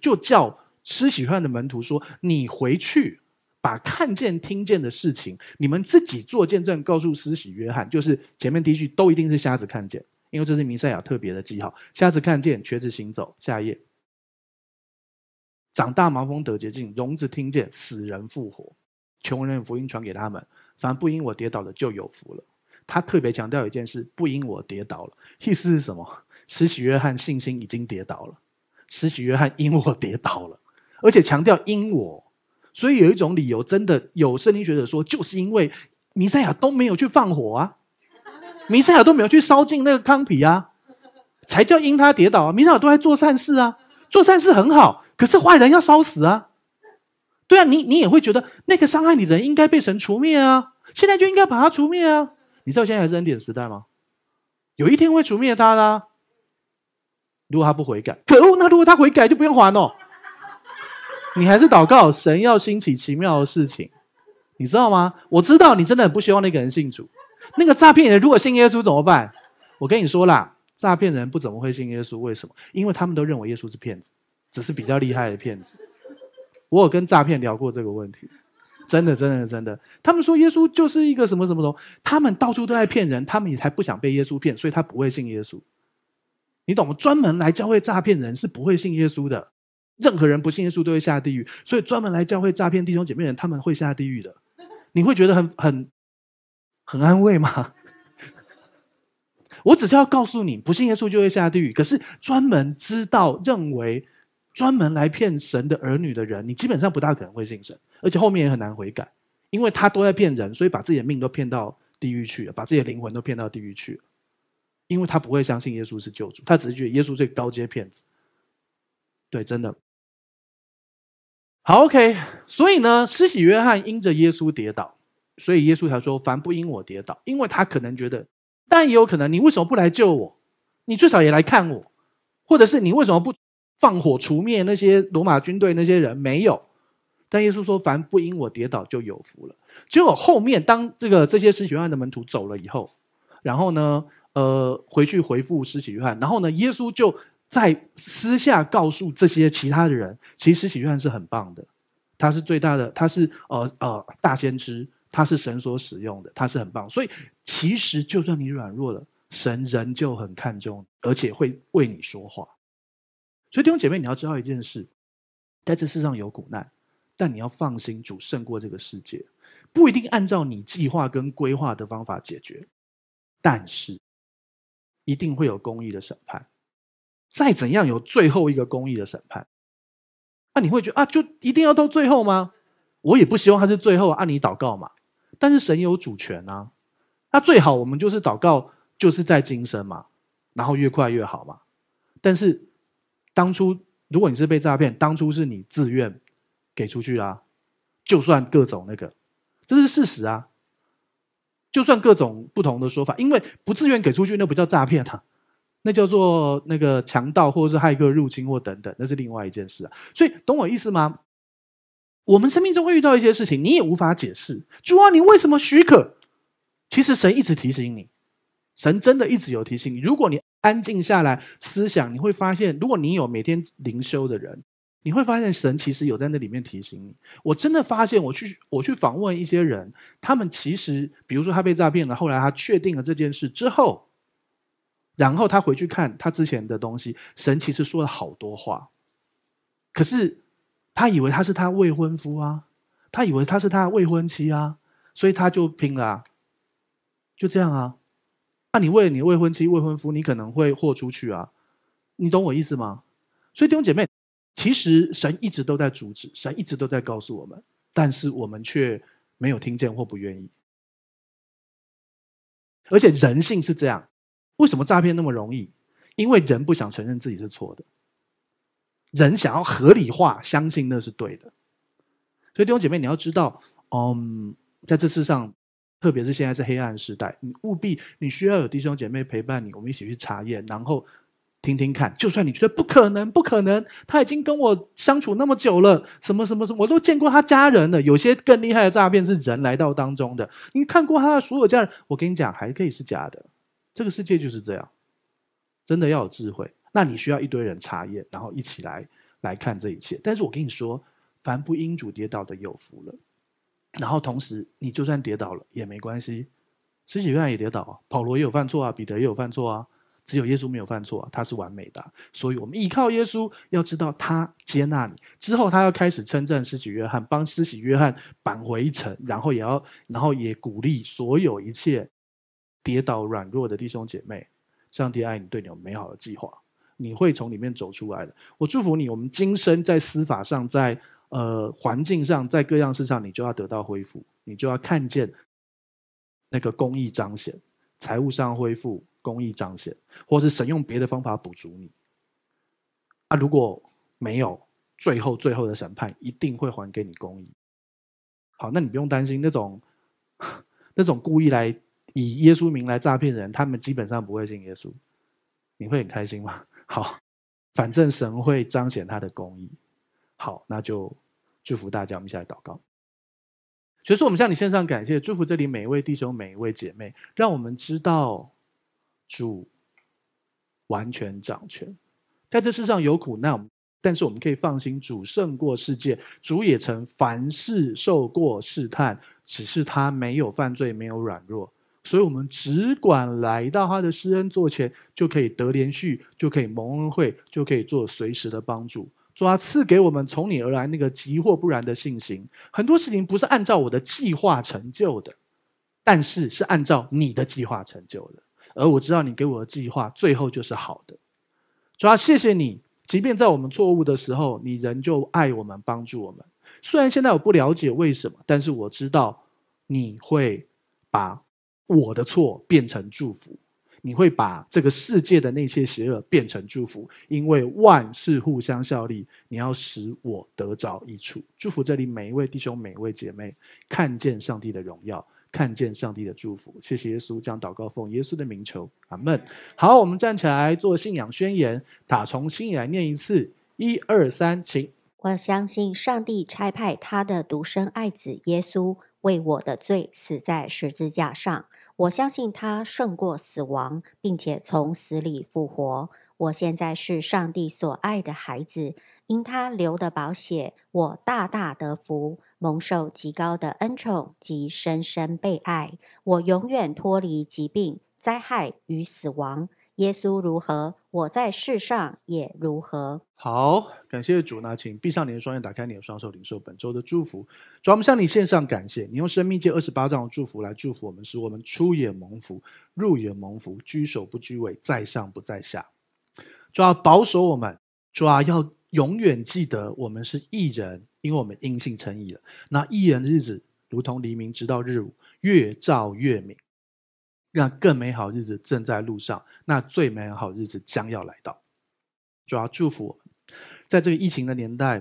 就叫施洗约的门徒说：“你回去，把看见听见的事情，你们自己做见证，告诉施洗约翰，就是前面第一句都一定是瞎子看见，因为这是弥赛亚特别的记号。瞎子看见，瘸子行走，下一页，长大麻风得洁净，聋子听见，死人复活，穷人福音传给他们。”反不因我跌倒的就有福了。他特别强调一件事：不因我跌倒了。意思是什么？施洗约翰信心已经跌倒了。施洗约翰因我跌倒了，而且强调因我。所以有一种理由，真的有圣经学者说，就是因为弥赛亚都没有去放火啊，弥赛亚都没有去烧尽那个康皮啊，才叫因他跌倒啊。弥赛亚都在做善事啊，做善事很好，可是坏人要烧死啊。对啊，你你也会觉得那个伤害你的人应该被神除灭啊。现在就应该把他除灭啊！你知道现在还是恩典时代吗？有一天会除灭他的。如果他不悔改，可恶！那如果他悔改，就不用还喽。你还是祷告，神要兴起奇妙的事情，你知道吗？我知道你真的很不希望那个人信主。那个诈骗人如果信耶稣怎么办？我跟你说啦，诈骗人不怎么会信耶稣，为什么？因为他们都认为耶稣是骗子，只是比较厉害的骗子。我有跟诈骗聊过这个问题。真的，真的，真的。他们说耶稣就是一个什么什么的，他们到处都在骗人，他们也才不想被耶稣骗，所以他不会信耶稣。你懂吗？专门来教会诈骗人是不会信耶稣的。任何人不信耶稣都会下地狱，所以专门来教会诈骗弟兄姐妹人，他们会下地狱的。你会觉得很很很安慰吗？我只是要告诉你，不信耶稣就会下地狱。可是专门知道认为。专门来骗神的儿女的人，你基本上不大可能会信神，而且后面也很难悔改，因为他都在骗人，所以把自己的命都骗到地狱去了，把自己的灵魂都骗到地狱去了，因为他不会相信耶稣是救主，他只是觉得耶稣是高阶骗子。对，真的。好，OK，所以呢，施洗约翰因着耶稣跌倒，所以耶稣才说：“凡不因我跌倒。”因为他可能觉得，但也有可能，你为什么不来救我？你最少也来看我，或者是你为什么不？放火除灭那些罗马军队那些人没有，但耶稣说：“凡不因我跌倒就有福了。”结果后面当这个这些施洗约翰的门徒走了以后，然后呢，呃，回去回复施洗约翰，然后呢，耶稣就在私下告诉这些其他的人，其实施洗约翰是很棒的，他是最大的，他是呃呃大先知，他是神所使用的，他是很棒。所以其实就算你软弱了，神仍旧很看重，而且会为你说话。所以弟兄姐妹，你要知道一件事，在这世上有苦难，但你要放心，主胜过这个世界，不一定按照你计划跟规划的方法解决，但是一定会有公义的审判。再怎样有最后一个公义的审判，那你会觉得啊，就一定要到最后吗？我也不希望他是最后，按你祷告嘛。但是神有主权呐，那最好我们就是祷告，就是在今生嘛，然后越快越好嘛。但是。当初如果你是被诈骗，当初是你自愿给出去啊，就算各种那个，这是事实啊。就算各种不同的说法，因为不自愿给出去，那不叫诈骗啊，那叫做那个强盗或者是骇客入侵或等等，那是另外一件事啊。所以懂我意思吗？我们生命中会遇到一些事情，你也无法解释。主啊，你为什么许可？其实神一直提醒你，神真的一直有提醒你。如果你安静下来思想，你会发现，如果你有每天灵修的人，你会发现神其实有在那里面提醒你。我真的发现，我去我去访问一些人，他们其实，比如说他被诈骗了，后来他确定了这件事之后，然后他回去看他之前的东西，神其实说了好多话，可是他以为他是他未婚夫啊，他以为他是他未婚妻啊，所以他就拼了，就这样啊。那你为了你未婚妻、未婚夫，你可能会豁出去啊，你懂我意思吗？所以弟兄姐妹，其实神一直都在阻止，神一直都在告诉我们，但是我们却没有听见或不愿意。而且人性是这样，为什么诈骗那么容易？因为人不想承认自己是错的，人想要合理化，相信那是对的。所以弟兄姐妹，你要知道，嗯，在这世上。特别是现在是黑暗时代，你务必你需要有弟兄姐妹陪伴你，我们一起去查验，然后听听看。就算你觉得不可能，不可能，他已经跟我相处那么久了，什么什么什么，我都见过他家人了。有些更厉害的诈骗是人来到当中的，你看过他的所有家人，我跟你讲，还可以是假的。这个世界就是这样，真的要有智慧。那你需要一堆人查验，然后一起来来看这一切。但是我跟你说，凡不因主跌倒的，有福了。然后同时，你就算跌倒了也没关系，施洗约翰也跌倒，保罗也有犯错啊，彼得也有犯错啊，只有耶稣没有犯错，他是完美的。所以，我们依靠耶稣，要知道他接纳你之后，他要开始称赞施洗约翰，帮施洗约翰扳回一城，然后也要，然后也鼓励所有一切跌倒软弱的弟兄姐妹，上帝爱你，对你有美好的计划，你会从里面走出来的。我祝福你，我们今生在司法上在。呃，环境上在各样事上，你就要得到恢复，你就要看见那个公益彰显；财务上恢复，公益彰显，或是神用别的方法补足你。啊，如果没有最后最后的审判，一定会还给你公益。好，那你不用担心那种 [laughs] 那种故意来以耶稣名来诈骗人，他们基本上不会信耶稣。你会很开心吗？[laughs] 好，反正神会彰显他的公义。好，那就。祝福大家，我们起来祷告。所以说，我们向你献上感谢，祝福这里每一位弟兄、每一位姐妹，让我们知道主完全掌权，在这世上有苦难，但是我们可以放心，主胜过世界。主也曾凡事受过试探，只是他没有犯罪，没有软弱，所以我们只管来到他的施恩座前，就可以得连续，就可以蒙恩惠，就可以做随时的帮助。主啊，赐给我们从你而来那个急或不然的信心。很多事情不是按照我的计划成就的，但是是按照你的计划成就的。而我知道你给我的计划最后就是好的。主啊，谢谢你，即便在我们错误的时候，你仍旧爱我们，帮助我们。虽然现在我不了解为什么，但是我知道你会把我的错变成祝福。你会把这个世界的那些邪恶变成祝福，因为万事互相效力。你要使我得着益处。祝福这里每一位弟兄、每一位姐妹，看见上帝的荣耀，看见上帝的祝福。谢谢耶稣，将祷告奉耶稣的名求，阿门。好，我们站起来做信仰宣言，打从心里来念一次：一二三，请我相信上帝差派他的独生爱子耶稣为我的罪死在十字架上。我相信他胜过死亡，并且从死里复活。我现在是上帝所爱的孩子，因他流的宝血，我大大得福，蒙受极高的恩宠及深深被爱。我永远脱离疾病、灾害与死亡。耶稣如何，我在世上也如何。好，感谢主。那请闭上你的双眼，打开你的双手，领受本周的祝福。主我们向你献上感谢。你用生命借二十八章的祝福来祝福我们，使我们出也蒙福，入也蒙福，居首不居尾，在上不在下。主啊，保守我们。主啊，要永远记得我们是异人，因为我们因信称义了。那异人的日子如同黎明，直到日午，越照越明。让更美好日子正在路上，那最美好日子将要来到。主啊，祝福，我在这个疫情的年代，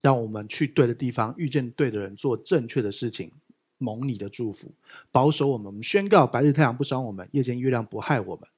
让我们去对的地方，遇见对的人，做正确的事情。蒙你的祝福，保守我们。我们宣告：白日太阳不伤我们，夜间月亮不害我们。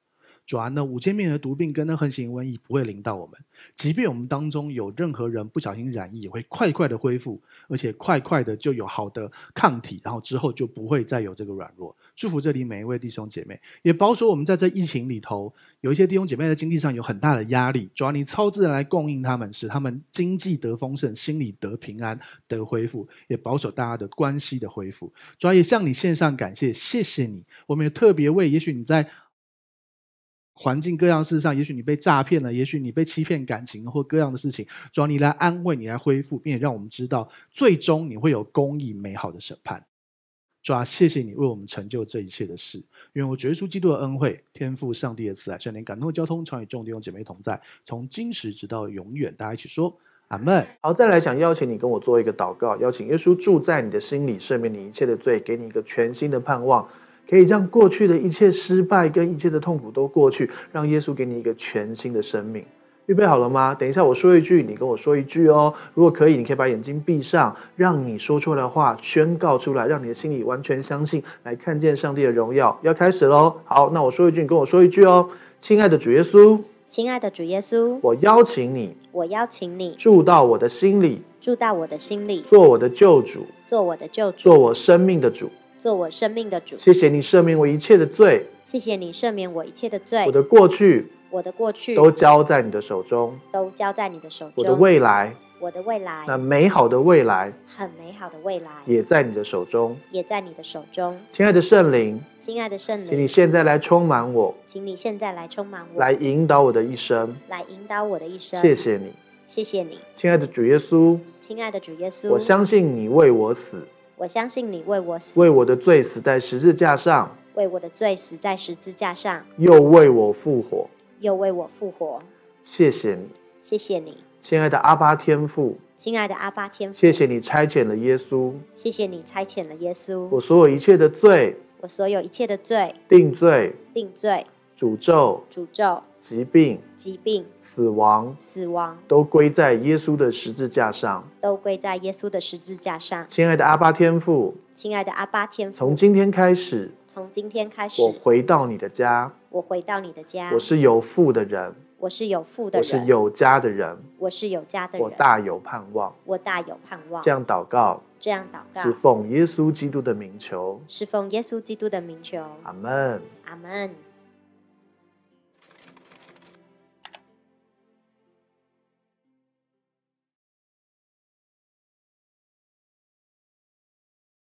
主啊，那五千面的毒病跟那横行瘟疫不会临到我们。即便我们当中有任何人不小心染疫，也会快快的恢复，而且快快的就有好的抗体，然后之后就不会再有这个软弱。祝福这里每一位弟兄姐妹，也保守我们在这疫情里头，有一些弟兄姐妹在经济上有很大的压力，主要你超自然来供应他们，使他们经济得丰盛，心里得平安，得恢复，也保守大家的关系的恢复。主要也向你献上感谢，谢谢你。我们也特别为，也许你在环境各样事上，也许你被诈骗了，也许你被欺骗感情或各样的事情，主要你来安慰，你来恢复，并且让我们知道，最终你会有公义美好的审判。抓，谢谢你为我们成就这一切的事，愿我觉出基督的恩惠，天赋上帝的慈爱，圣灵感动交通，常与众弟兄姐妹同在，从今时直到永远，大家一起说阿门。好，再来想邀请你跟我做一个祷告，邀请耶稣住在你的心里，赦免你一切的罪，给你一个全新的盼望，可以让过去的一切失败跟一切的痛苦都过去，让耶稣给你一个全新的生命。预备好了吗？等一下，我说一句，你跟我说一句哦。如果可以，你可以把眼睛闭上，让你说出来的话宣告出来，让你的心里完全相信，来看见上帝的荣耀。要开始喽！好，那我说一句，你跟我说一句哦。亲爱的主耶稣，亲爱的主耶稣，我邀请你，我邀请你住到我的心里，住到我的心里，做我的救主，做我的救主，做我生命的主，做我生命的主。谢谢你赦免我一切的罪，谢谢你赦免我一切的罪，我的过去。我的过去都交在你的手中，都交在你的手中。我的未来，我的未来，那美好的未来，很美好的未来，也在你的手中，也在你的手中。亲爱的圣灵，亲爱的圣灵，请你现在来充满我，请你现在来充满我，来引导我的一生，来引导我的一生。谢谢你，谢谢你。亲爱的主耶稣，亲爱的主耶稣，我相信你为我死，我相信你为我死，为我的罪死在十字架上，为我的罪死在十字架上，又为我复活。又为我复活，谢谢你，谢谢你，亲爱的阿巴天父，亲爱的阿巴天父，谢谢你差遣了耶稣，谢谢你差遣了耶稣，我所有一切的罪，我所有一切的罪，定罪，定罪，诅咒，诅咒，疾病，疾病，死亡，死亡，都归在耶稣的十字架上，都归在耶稣的十字架上，亲爱的阿巴天父，亲爱的阿巴天父，从今天开始，从今天开始，我回到你的家。我回到你的家。我是有富的人。我是有富的人。我是有家的人。我是有家的人。我大有盼望。我大有盼望。这样祷告。这样祷告。是奉耶稣基督的名求。是奉耶稣基督的名求。阿门。阿门。